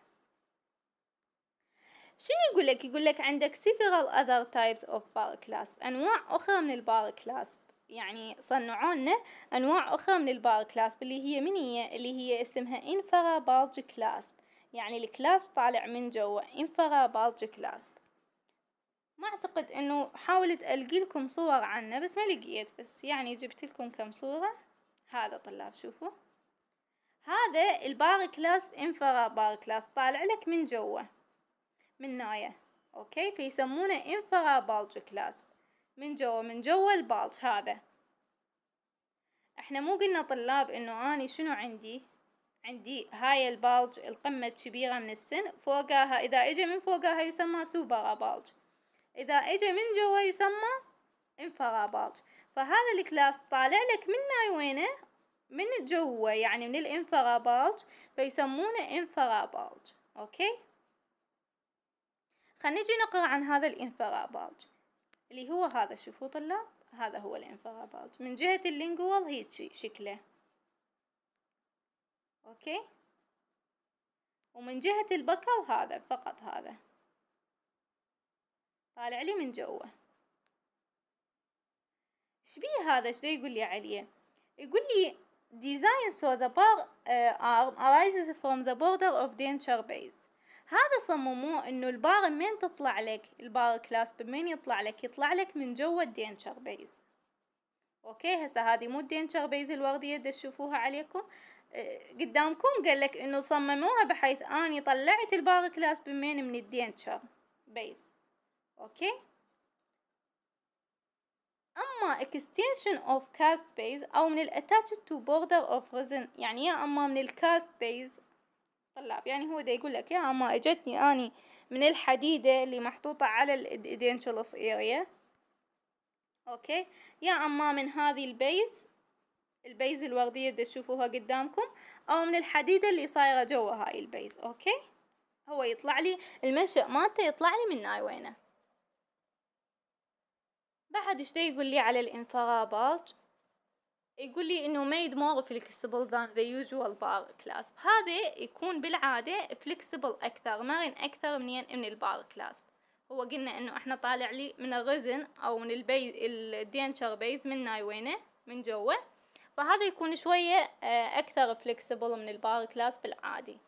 شنو يقول لك يقول لك عندك several other types of bar clasp انواع اخرى من البار clasp يعني صنعوا لنا انواع اخرى من البار كلاسب اللي هي من هي اللي هي اسمها انفرا بالج كلاسب يعني الكلاسب طالع من جوا انفرا بالج كلاسب ما اعتقد انه حاولت القي لكم صور عنه بس ما لقيت بس يعني جبت لكم كم صورة هذا طلاب شوفوا هذا البار كلاسب انفرا بار كلاسب طالع لك من جوا من ناية أوكي فيسمونه انفرا بالج كلاسب من جوا من جوا البالج هذا احنا مو قلنا طلاب انه اني شنو عندي عندي هاي البالج القمة الكبيرة من السن فوقها إذا اجى من فوقها يسمى سوبرا بالج إذا اجى من جوا يسمى انفرا بالج فهذا الكلاس طالع لك من ناي وينه من جوا يعني من الانفرا بالج فيسمونه انفرا بالج أوكي خلينا نجي نقرأ عن هذا الانفرابالج اللي هو هذا شوفوا طلاب هذا هو الانفرابالج من جهة اللينجوال هيجي شكله اوكي ومن جهة البكر هذا فقط هذا طالع لي من جوا شبيه هذا شو يقول لي عليه يقول لي design so the bar uh, آه، arm arises from the border of denture base هذا صمموه انه البار من تطلع لك الباغ كلاسب من يطلع لك يطلع لك من جوا الدينشر بيز اوكي هسه هذه مو الدينشر بيز الوردية تشوفوها عليكم آه، قدامكم قال لك انه صمموها بحيث اني طلعت الباغ كلاسب من من الدينشر بيز اوكي اما اكستنشن اوف كاست بيز او من الاتاتش تو بوردر اوف resin يعني يا اما من الكاست بيز طلاب يعني هو دا يقول لك يا ما اجتني اني من الحديدة اللي محطوطة على الادينشلوس ايريا اوكي يا اما من هذه البيز البيز الوردية دا تشوفوها قدامكم او من الحديدة اللي صايرة جوا هاي البيز اوكي هو يطلع لي المنشأ مالته يطلع لي من هاي وينه بعد ايش يقول لي على الانفرابات يقول لي انه ميد مور فليكسبل ذان ذا usual بار clasp هذا يكون بالعادة فليكسبل اكثر مرن اكثر من من البار كلاسب هو قلنا انه احنا طالع لي من الرزن او من البي الدينشر بيز من نايوينه من جوا فهذا يكون شوية آه، اكثر فليكسبل من البار كلاسب العادي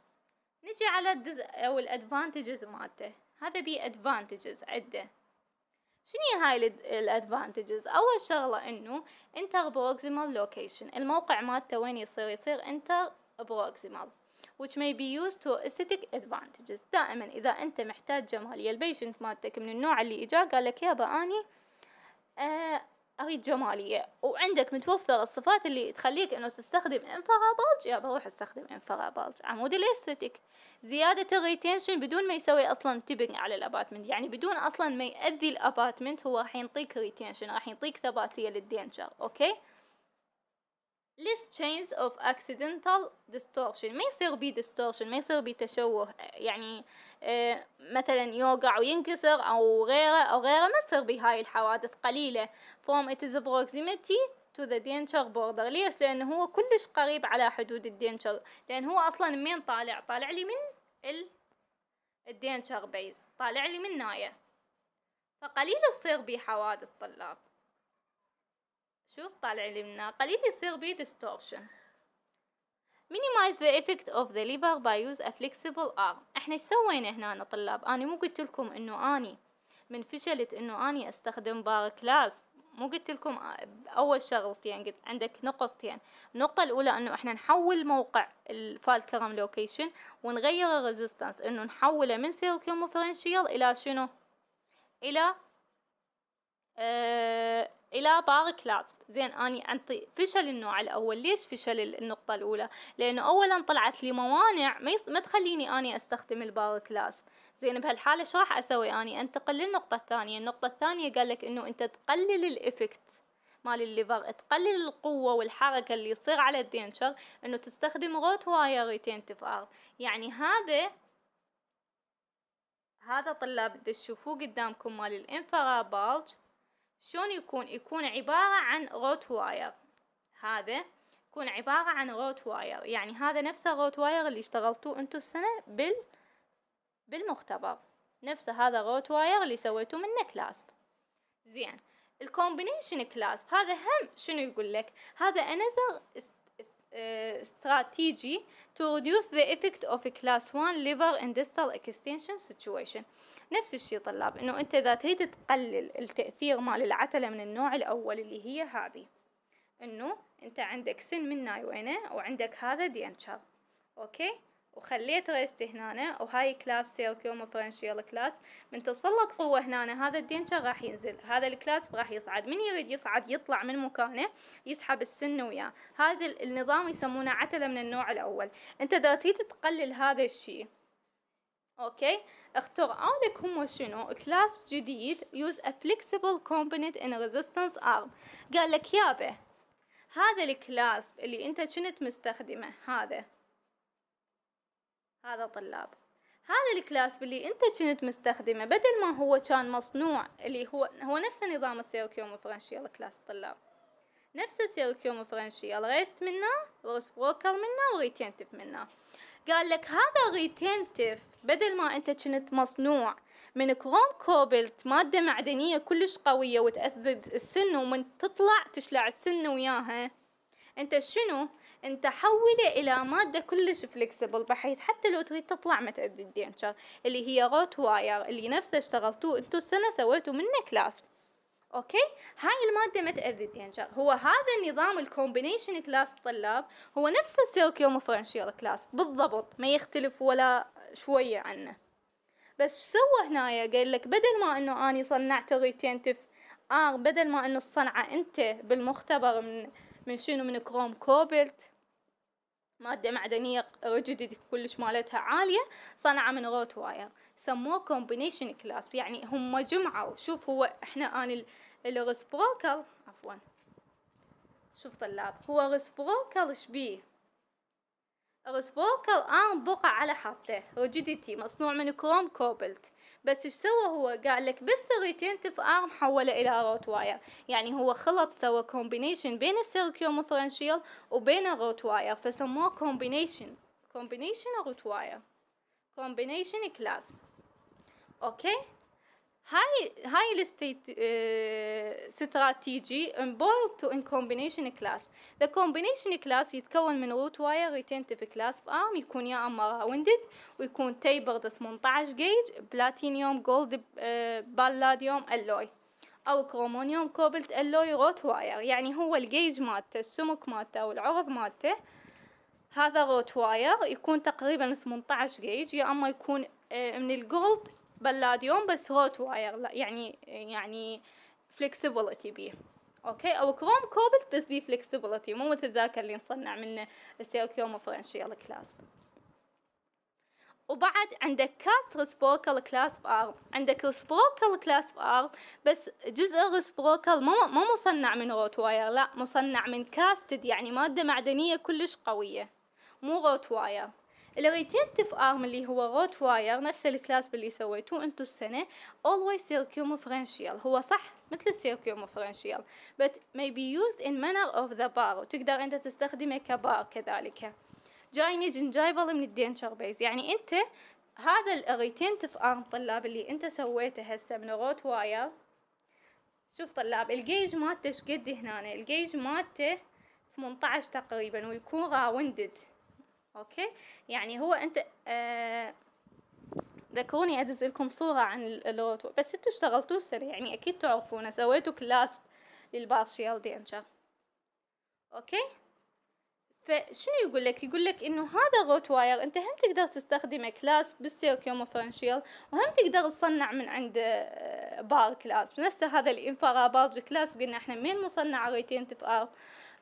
نجي على الدز او الادفانتجز مالته هذا بي ادفانتجز عده شنو هاي الادفانتجز اول شغله انه انتر بروكسيمال لوكيشن الموقع مالته وين يصير يصير انتر بروكسيمال which may be used to aesthetic advantages دائما إذا أنت محتاج جمالية البيشنت مالتك من النوع اللي إجا قال لك يابا أني آه، أريد جمالية وعندك متوفر الصفات اللي تخليك إنه تستخدم بلج يا بروح استخدم بلج عمود الاستيتيك زيادة الريتينشن بدون ما يسوي أصلا تبن على الأباتمنت يعني بدون أصلا ما يأذي الأباتمنت هو راح يعطيك ريتينشن راح يعطيك ثباتية للدينجر أوكي ليس chance of accidental distortion ما يصير بيه distortion ما يصير بيه تشوه يعني آه، مثلا يوقع وينكسر أو غيره أو غيره ما يصير بيه هاي الحوادث قليلة from its proximity to the danger border ليش لأنه هو كلش قريب على حدود الدينشر لأن هو أصلا منين طالع طالع لي من ال الدينشر بيز طالع لي من نايه فقليل تصير بيه حوادث طلاب شوف طالع لي منها قليل يصير بيه distortion minimize the effect of the lever by use a flexible arm احنا ايش سوينا هنا طلاب انا مو قلت لكم انه اني من فشلت انه اني استخدم بار كلاس مو قلت لكم اول شغلتين قلت عندك نقطتين النقطه الاولى انه احنا نحول موقع الفالكرم لوكيشن ونغير الريزيستنس انه نحوله من سيركيوم فرنشيال الى شنو الى آه الى باغ كلاسب زين اني انطي فشل النوع الاول ليش فشل النقطه الاولى لانه اولا طلعت لي موانع ما, يص... ما تخليني اني استخدم الباغ كلاسب زين بهالحاله شو راح اسوي اني انتقل للنقطه الثانيه النقطه الثانيه قال لك انه انت تقلل الافكت مال الليفر تقلل القوة والحركة اللي يصير على الدينشر انه تستخدم روت وايرتين تفار يعني هذا هذا طلاب تشوفوه قدامكم مال الانفرا بالج شلون يكون يكون عبارة عن روت واير هذا يكون عبارة عن روت واير يعني هذا نفسه روت واير اللي اشتغلتوه انتو السنة بال بالمختبر نفسه هذا روت واير اللي سويتوه منه كلاسب زين الكومبينيشن كلاسب هذا هم شنو يقول لك هذا انذر strategy to reduce the effect of class 1 liver and distal extension situation نفس الشيء طلاب انه انت اذا تريد تقلل التأثير مال العتلة من النوع الاول اللي هي هذه انه انت عندك سن من ناي وينه وعندك هذا دينشر اوكي وخليت ريستي هنا وهاي كلاس سيركيوم فرنشيال كلاس من تسلط قوة هنا هذا الدينشر راح ينزل هذا الكلاس راح يصعد من يريد يصعد يطلع من مكانه يسحب السن وياه هذا النظام يسمونه عتلة من النوع الأول انت إذا تريد تقلل هذا الشيء اوكي اختر لك هم شنو كلاس جديد يوز ا فليكسيبل كومبوننت ان ريزيستنس ارم قال لك يابه هذا الكلاس اللي انت كنت مستخدمه هذا هذا طلاب هذا الكلاس اللي انت كنت مستخدمه بدل ما هو كان مصنوع اللي هو هو نفس نظام السيركيوم فرنشيال كلاس طلاب نفس السيركيوم فرنشيال ريست منه بروكر منه وريتينتف منه قال لك هذا ريتينتف بدل ما انت كنت مصنوع من كروم كوبلت مادة معدنية كلش قوية وتأذد السن ومن تطلع تشلع السن وياها انت شنو انت حوله الى ماده كلش فلكسبل بحيث حتى لو تريد تطلع ما تأذي الدينشر اللي هي روت واير اللي نفسه اشتغلتوه انتو السنه سويتوا منه كلاس اوكي هاي الماده ما تاذي الدينجر هو هذا النظام الكومبينيشن كلاس طلاب هو نفس السيركيوم فرنشيال كلاس بالضبط ما يختلف ولا شويه عنه بس سوى هنايا قال لك بدل ما انه اني صنعت ريتينتف ار بدل ما انه الصنعه انت بالمختبر من من شنو من كروم كوبلت مادة معدنية ريجيديتي كلش مالتها عالية صنعة من روت واير سموه كومبينيشن كلاس يعني هم جمعوا شوف هو احنا انا بروكل عفوا شوف طلاب هو رسبروكل شبيه بروكل ان بقع على حطه ريجيديتي مصنوع من كروم كوبلت بس ايش سوى هو قال لك بس تف ارم حوله الى روت واير يعني هو خلط سوى كومبينيشن بين السيركيوم فرنشيال وبين الروت واير فسموه كومبينيشن كومبينيشن روت واير كومبينيشن كلاس اوكي هاي هاي الاستراتيجي انبولد تو ان كومبينيشن كلاس ذا كومبينيشن كلاس يتكون من روت واير ريتينتيف كلاس ام يكون يا اما راوندد ويكون تيبرد 18 جيج بلاتينيوم جولد بالاديوم الوي او كرومونيوم كوبلت الوي روت واير يعني هو الجيج مالته السمك مالته او العرض مالته هذا روت واير يكون تقريبا 18 جيج يا اما يكون آه، من الجولد بلاديوم بس هوت واير يعني يعني فلكسبيليتي بيه اوكي او كروم كوبلت بس بيه فلكسبيليتي مو مثل ذاك اللي نصنع منه السيركيوم فرنشيال كلاسب وبعد عندك كاست رسبروكل كلاسب ارم عندك رسبروكل كلاسب ارم بس جزء رسبروكل مو مو مصنع من روت واير لا مصنع من كاستد يعني ماده معدنيه كلش قويه مو روت واير لغيتين تف ارم آه اللي هو روت واير نفس الكلاس اللي سويتوه انتو السنه always circumferential هو صح مثل circumferential but may be used in manner of the bar وتقدر انت تستخدمه كبار كذلك جايني جنجايفل من الدينشر بيز يعني انت هذا تف ارم آه طلاب اللي انت سويته هسه من روت واير شوف طلاب الجيج مالته شقد هنا الجيج مالته 18 تقريبا ويكون راوندد اوكي يعني هو انت آه ذكروني ادز لكم صورة عن اللوت بس انتوا اشتغلتوه سريع يعني اكيد تعرفونه سويتوا كلاسب للبارشيال دينجر اوكي فشنو يقول لك يقول لك انه هذا غوت واير انت هم تقدر تستخدمه كلاس بالسيركيومفرنشيال وهم تقدر تصنع من عند آه، بار كلاس نفسه هذا الانفرا بارج كلاس قلنا احنا مين مصنع الريتينتف ار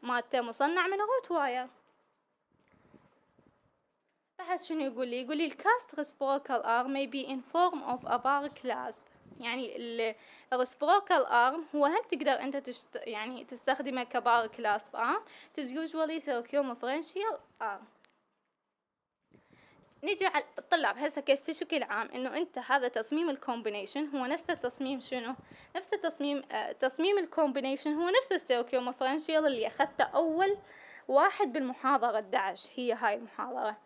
مالته مصنع من غوت واير بحث شنو يقول لي يقول لي الكاست ريسبروكال ار مي بي ان فورم اوف a bar clasp يعني الريسبروكال ار هو هم تقدر انت تشت يعني تستخدمه كبار كلاس ار it يوزوالي سيركيوم circumferential ار نجي على الطلاب هسه كيف في شكل عام انه انت هذا تصميم الكومبينيشن هو نفس التصميم شنو نفس التصميم آه تصميم الكومبينيشن هو نفس السيركيوم السيركيومفرنشيال اللي اخذته اول واحد بالمحاضرة 11 هي هاي المحاضرة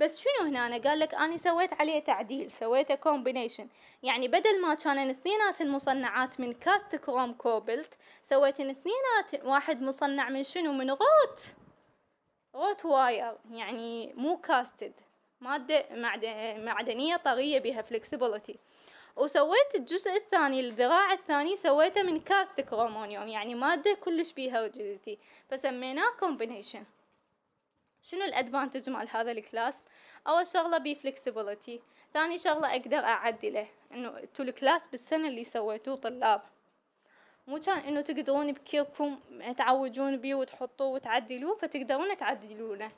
بس شنو هنا قال لك أنا سويت عليه تعديل سويته كومبينيشن يعني بدل ما كان اثنينات مصنعات من كاست كروم كوبلت سويتن اثنينات واحد مصنع من شنو من غوت غوت واير يعني مو كاستد مادة معدنية طرية بها فلكسبيليتي وسويت الجزء الثاني الذراع الثاني سويته من كاست كرومونيوم يعني مادة كلش بيها رجلتي فسميناه كومبينيشن شنو الادفانتج مال هذا الكلاس اول شغله بي فليكسيبيليتي ثاني شغله اقدر اعدله انه تو الكلاس بالسنه اللي سويتوه طلاب مو كان انه تقدرون بكيركم تعوجون بيه وتحطوه وتعدلوه فتقدرون تعدلونه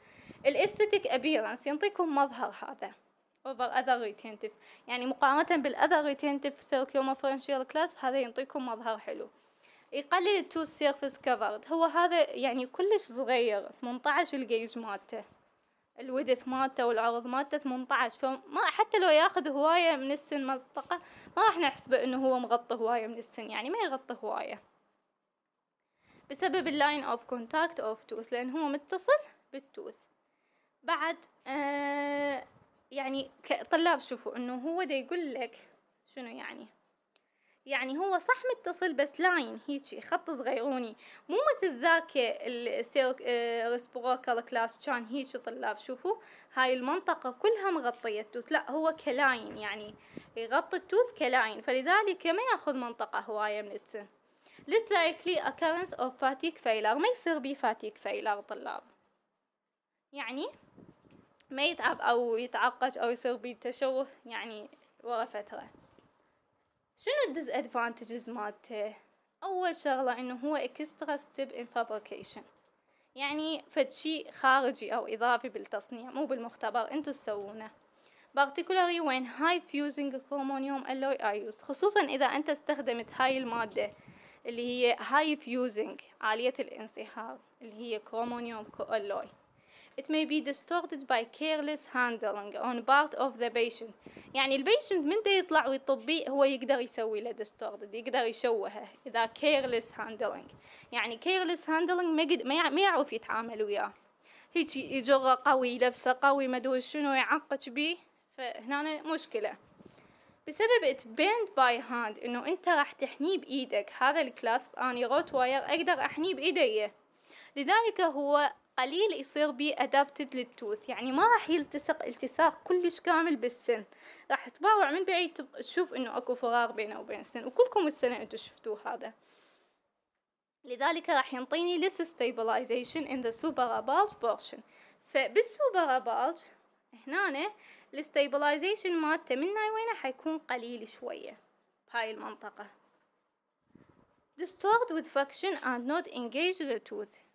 الاستاتيك ابيرنس ينطيكم مظهر هذا اوفر اذر ريتينتيف يعني مقارنه بالاذر ريتينتيف سيركيوما فرنشيال كلاس هذا ينطيكم مظهر حلو يقلل التو سيرفيس كفرد هو هذا يعني كلش صغير 18 الجيج مالته الودث مالته والعرض مالته 18 فما حتى لو ياخذ هواية من السن منطقة ما راح نحسبه انه هو مغطي هواية من السن يعني ما يغطي هواية بسبب اللاين اوف كونتاكت اوف توث لان هو متصل بالتوث بعد آه يعني طلاب شوفوا انه هو دا يقول لك شنو يعني يعني هو صح متصل بس لاين هيجي خط صغيروني مو مثل ذاك السيرك ريسبوكال كلاس كان هيجي طلاب شوفوا هاي المنطقة كلها مغطية التوث لا هو كلاين يعني يغطي التوث كلاين فلذلك ما ياخذ منطقة هواية من السن less likely occurrence of fatigue ما يصير بيه فاتيك فيلر طلاب يعني ما يتعب أو يتعقد أو يصير بيه تشوه يعني ورا فترة شنو الديز ادفانتجز مالته اول شغله انه هو اكسترا ستيب ان فابريكيشن يعني فد شيء خارجي او اضافي بالتصنيع مو بالمختبر انتو تسوونه بارتيكولاري وين هاي fusing كرومونيوم alloy are used خصوصا اذا انت استخدمت هاي الماده اللي هي هاي fusing عاليه الانصهار اللي هي كو alloy It may be distorted by careless handling on part of the patient يعني البيشنت من دا يطلع ويطبي هو يقدر يسوي له distorted يقدر يشوهه إذا careless handling يعني careless handling ما ما يعرف يتعامل وياه هيك يجره قوي لبسه قوي ما ادري شنو يعقد بيه فهنا مشكلة بسبب bent by hand انه انت راح تحنيه بايدك هذا الكلاسب اني روت واير اقدر احنيه بايدي لذلك هو قليل يصير بيه ادابتد للتوث يعني ما راح يلتصق التصاق كلش كامل بالسن راح تباوع من بعيد تشوف انه اكو فراغ بينه وبين السن وكلكم السنة انتو شفتوه هذا لذلك راح ينطيني less stabilization in the subarabulge portion فبالسوبرابالج هنا الستيبلايزيشن مالته من هاي وينه حيكون قليل شوية بهاي المنطقة distort with function and not engage the tooth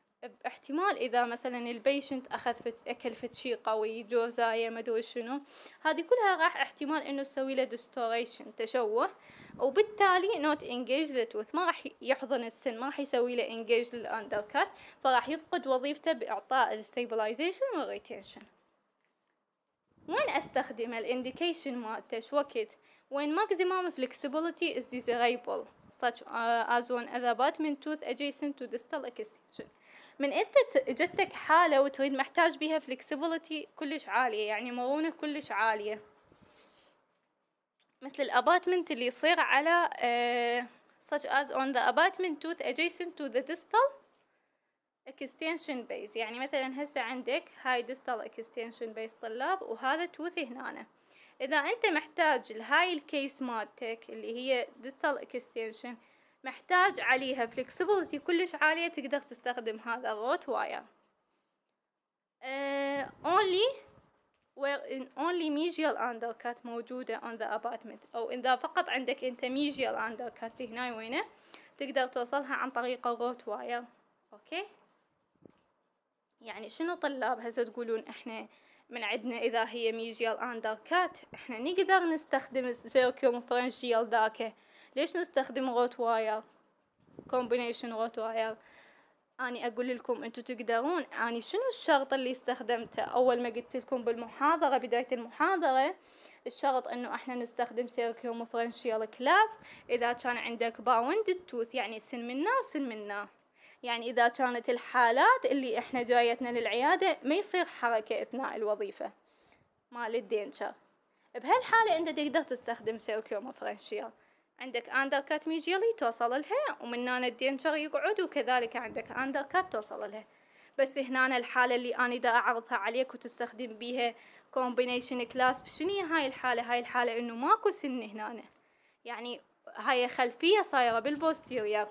احتمال اذا مثلا البيشنت اخذ فت... اكل فتشي قوي جوزايه ما ادري شنو هذه كلها راح احتمال انه تسوي له ديستوريشن تشوه وبالتالي نوت انجيج للتوث ما راح يحضن السن ما راح يسوي له انجيج للاندر كات فراح يفقد وظيفته باعطاء الستابلايزيشن والريتينشن وين استخدم الانديكيشن مالته شو وقت وين ماكسيمم flexibility از desirable such as one other abutment tooth adjacent to distal extension من انت اجتك حاله وتريد محتاج بيها فلكسبيليتي كلش عاليه يعني مرونه كلش عاليه مثل الاباتمنت اللي يصير على آه، such as on the apartment tooth adjacent to the distal extension base يعني مثلا هسه عندك هاي distal extension base طلاب وهذا tooth هنا أنا. اذا انت محتاج لهاي الكيس مالتك اللي هي distal extension محتاج عليها فليكسبلتي كلش عالية تقدر تستخدم هذا الروت واير اونلي آه، only where in ميجيال اندر كات موجودة اون ذا ابارتمنت أو إذا فقط عندك أنت اندر كات هنا وينه تقدر توصلها عن طريق الروت واير أوكي يعني شنو طلاب هسه تقولون إحنا من عندنا إذا هي ميجيال أندر كات إحنا نقدر نستخدم زيركيوم فرنشيال ذاك ليش نستخدم غوت واير كومبينيشن غوت واير اني اقول لكم انتم تقدرون اني شنو الشرط اللي استخدمته اول ما قلت لكم بالمحاضره بدايه المحاضره الشرط انه احنا نستخدم سيركيوم مفرنشيال كلاس اذا كان عندك باوند التوث يعني سن منا وسن منا يعني اذا كانت الحالات اللي احنا جايتنا للعياده ما يصير حركه اثناء الوظيفه مال الدينشر بهالحاله انت تقدر تستخدم سيركيوم مفرنشيال عندك اندر كات ميجيلي توصل لها ومن هنا الدينجر يقعد وكذلك عندك اندر كات توصل لها بس هنا الحالة اللي أنا دا أعرضها عليك وتستخدم بيها كومبينيشن كلاس شنو هاي الحالة هاي الحالة إنه ماكو سن هنا يعني هاي خلفية صايرة بالبوستيرير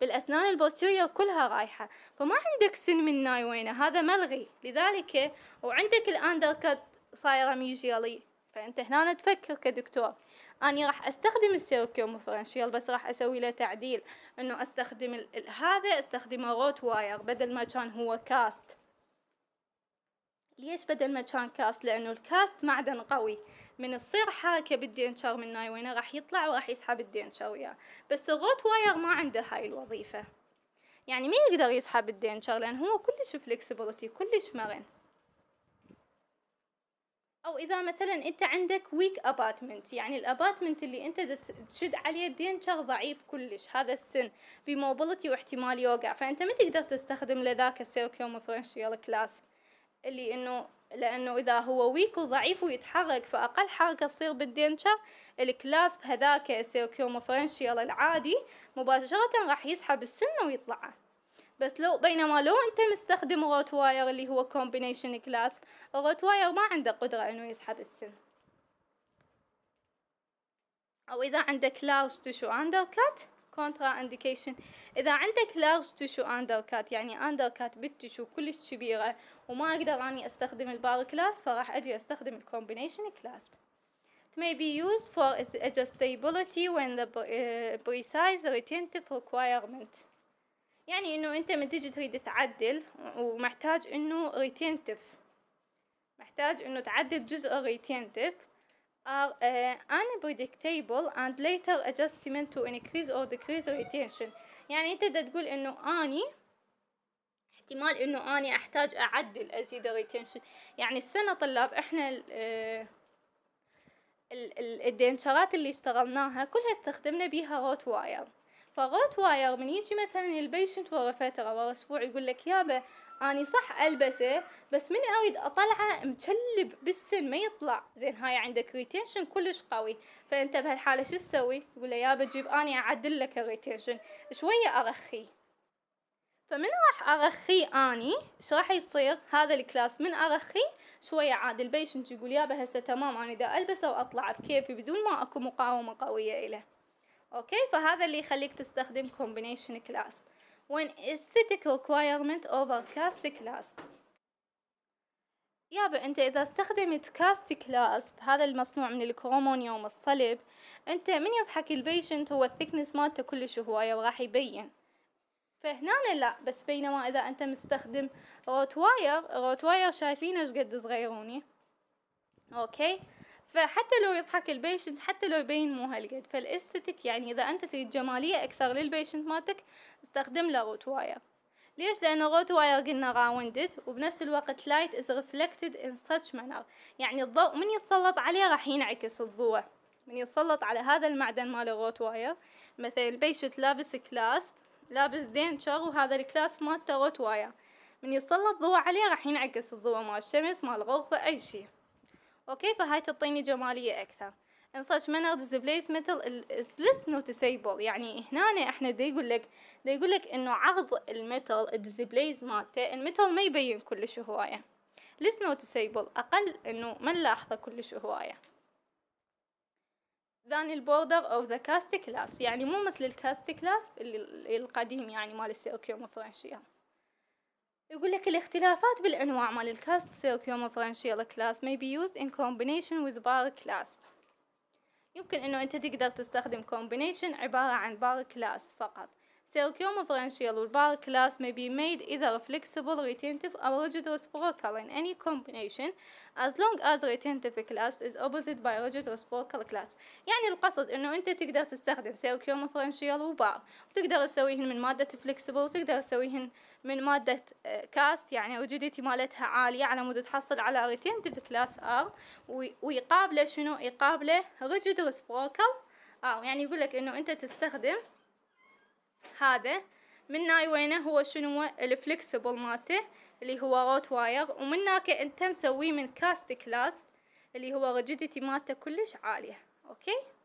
بالأسنان البوستيرير كلها رايحة فما عندك سن من ناي وينه هذا ملغي لذلك وعندك الأندر كات صايرة ميجيلي فأنت هنا تفكر كدكتور اني راح استخدم السيركيوم فرنشيال بس راح اسوي له تعديل انه استخدم ال... هذا استخدمه روت واير بدل ما كان هو كاست ليش بدل ما كان كاست لانه الكاست معدن قوي من تصير حركه بالدينشر من ناي وينه راح يطلع وراح يسحب الدينشر وياه بس الروت واير ما عنده هاي الوظيفه يعني ما يقدر يسحب الدينشر لان هو كلش فليكسبلتي كلش مرن او اذا مثلا انت عندك ويك ابارتمنت يعني الابارتمنت اللي انت تشد عليه الدين شغ ضعيف كلش هذا السن بموبيلتي واحتمال يوقع فانت ما تقدر تستخدم لذاك السيركيوم فرنشيال كلاس اللي انه لانه اذا هو ويك وضعيف ويتحرك فاقل حركه تصير بالدينشا الكلاس بهذاك السيركيوم فرنشيال العادي مباشره راح يسحب السن ويطلعه بس لو بينما لو انت مستخدم روت واير اللي هو كومبينيشن كلاس الروت واير ما عنده قدرة انه يسحب السن او اذا عندك لارج تشو اندر كات كونترا انديكيشن اذا عندك لارج تشو اندر كات يعني اندر كات بالتشو كلش كبيرة وما اقدر اني استخدم البار كلاس فراح اجي استخدم الكومبينيشن كلاس may be used for adjustability when the uh, precise retentive requirement يعني انه انت من تجي تريد تعدل ومحتاج انه ريتينتف محتاج انه تعدل جزء ريتينتف are uh, unpredictable uh, and later adjustment to increase or decrease retention يعني انت دا تقول انه اني احتمال انه اني احتاج اعدل ازيد ريتينشن يعني السنه طلاب احنا uh، الدينشرات اللي اشتغلناها كلها استخدمنا بيها روت واير فغوت واير من يجي مثلا البيشنت ورا فترة ورا اسبوع يقول لك يابا اني صح البسه بس من اريد اطلعه مكلب بالسن ما يطلع زين هاي عندك ريتينشن كلش قوي فانت بهالحاله شو تسوي يقول له يابا جيب اني اعدل لك الريتينشن شويه ارخيه فمن راح ارخيه اني شو راح يصير هذا الكلاس من ارخيه شويه عاد البيشنت يقول يابا هسه تمام انا اذا البسه واطلع بكيفي بدون ما اكو مقاومه قويه اله اوكي فهذا اللي يخليك تستخدم combination class when aesthetic requirement over cast class يابا انت اذا استخدمت كاست كلاس بهذا المصنوع من الكرومونيوم الصلب انت من يضحك البيشنت هو الثيكنس مالته كلش هواية وراح يبين فهنا لا بس بينما اذا انت مستخدم روت واير روت واير شايفين ايش قد صغيروني اوكي فحتى لو يضحك البيشنت حتى لو يبين مو هالقد فالاستيتيك يعني اذا انت تريد جماليه اكثر للبيشنت مالتك استخدم له روت واير ليش لان روت واير قلنا راوندد وبنفس الوقت لايت از ريفلكتد ان such manner يعني الضوء من يتسلط عليه راح ينعكس الضوء من يتسلط على هذا المعدن مال الروت واير مثل البيشنت لابس كلاسب لابس دينشر وهذا الكلاس مالته روت واير من يسلط الضوء عليه راح ينعكس الضوء مال الشمس مال الغرفة أي شيء اوكي فهاي تعطيني جماليه اكثر ان such manner this place metal is less noticeable يعني هنا احنا دا يقول لك دا يقول لك انه عرض الميتال الديسبليز مالته الميتال ما يبين كلش هوايه less noticeable اقل انه ما نلاحظه كلش هوايه ثاني البوردر of ذا كاست كلاسب يعني مو مثل الكاست كلاسب القديم يعني مال السيركيوم فرنشيه يقول لك الاختلافات بالأنواع مال الكاست سيركيوموفرنشيال كلاس may be used in combination with bar clasp يمكن أنه أنت تقدر تستخدم combination عبارة عن bar clasp فقط or circumferential bar class may be made either flexible, retentive, or rigorous reciprocal in any combination as long as retentive clasp is opposite by rigid reciprocal clasp يعني القصد انه انت تقدر تستخدم or circumferential bar وتقدر تسويهن من مادة flexible وتقدر تسويهن من مادة كاست يعني rigidity مالتها عالية على مود تحصل على retentive class R ويقابله شنو يقابله rigid reciprocal R يعني يقول لك انه انت تستخدم هذا من ناي وينه هو شنو هو الفليكسبل مالته اللي هو روت واير ومن هناك انت مسويه من كاست كلاس اللي هو ريجيديتي مالته كلش عاليه اوكي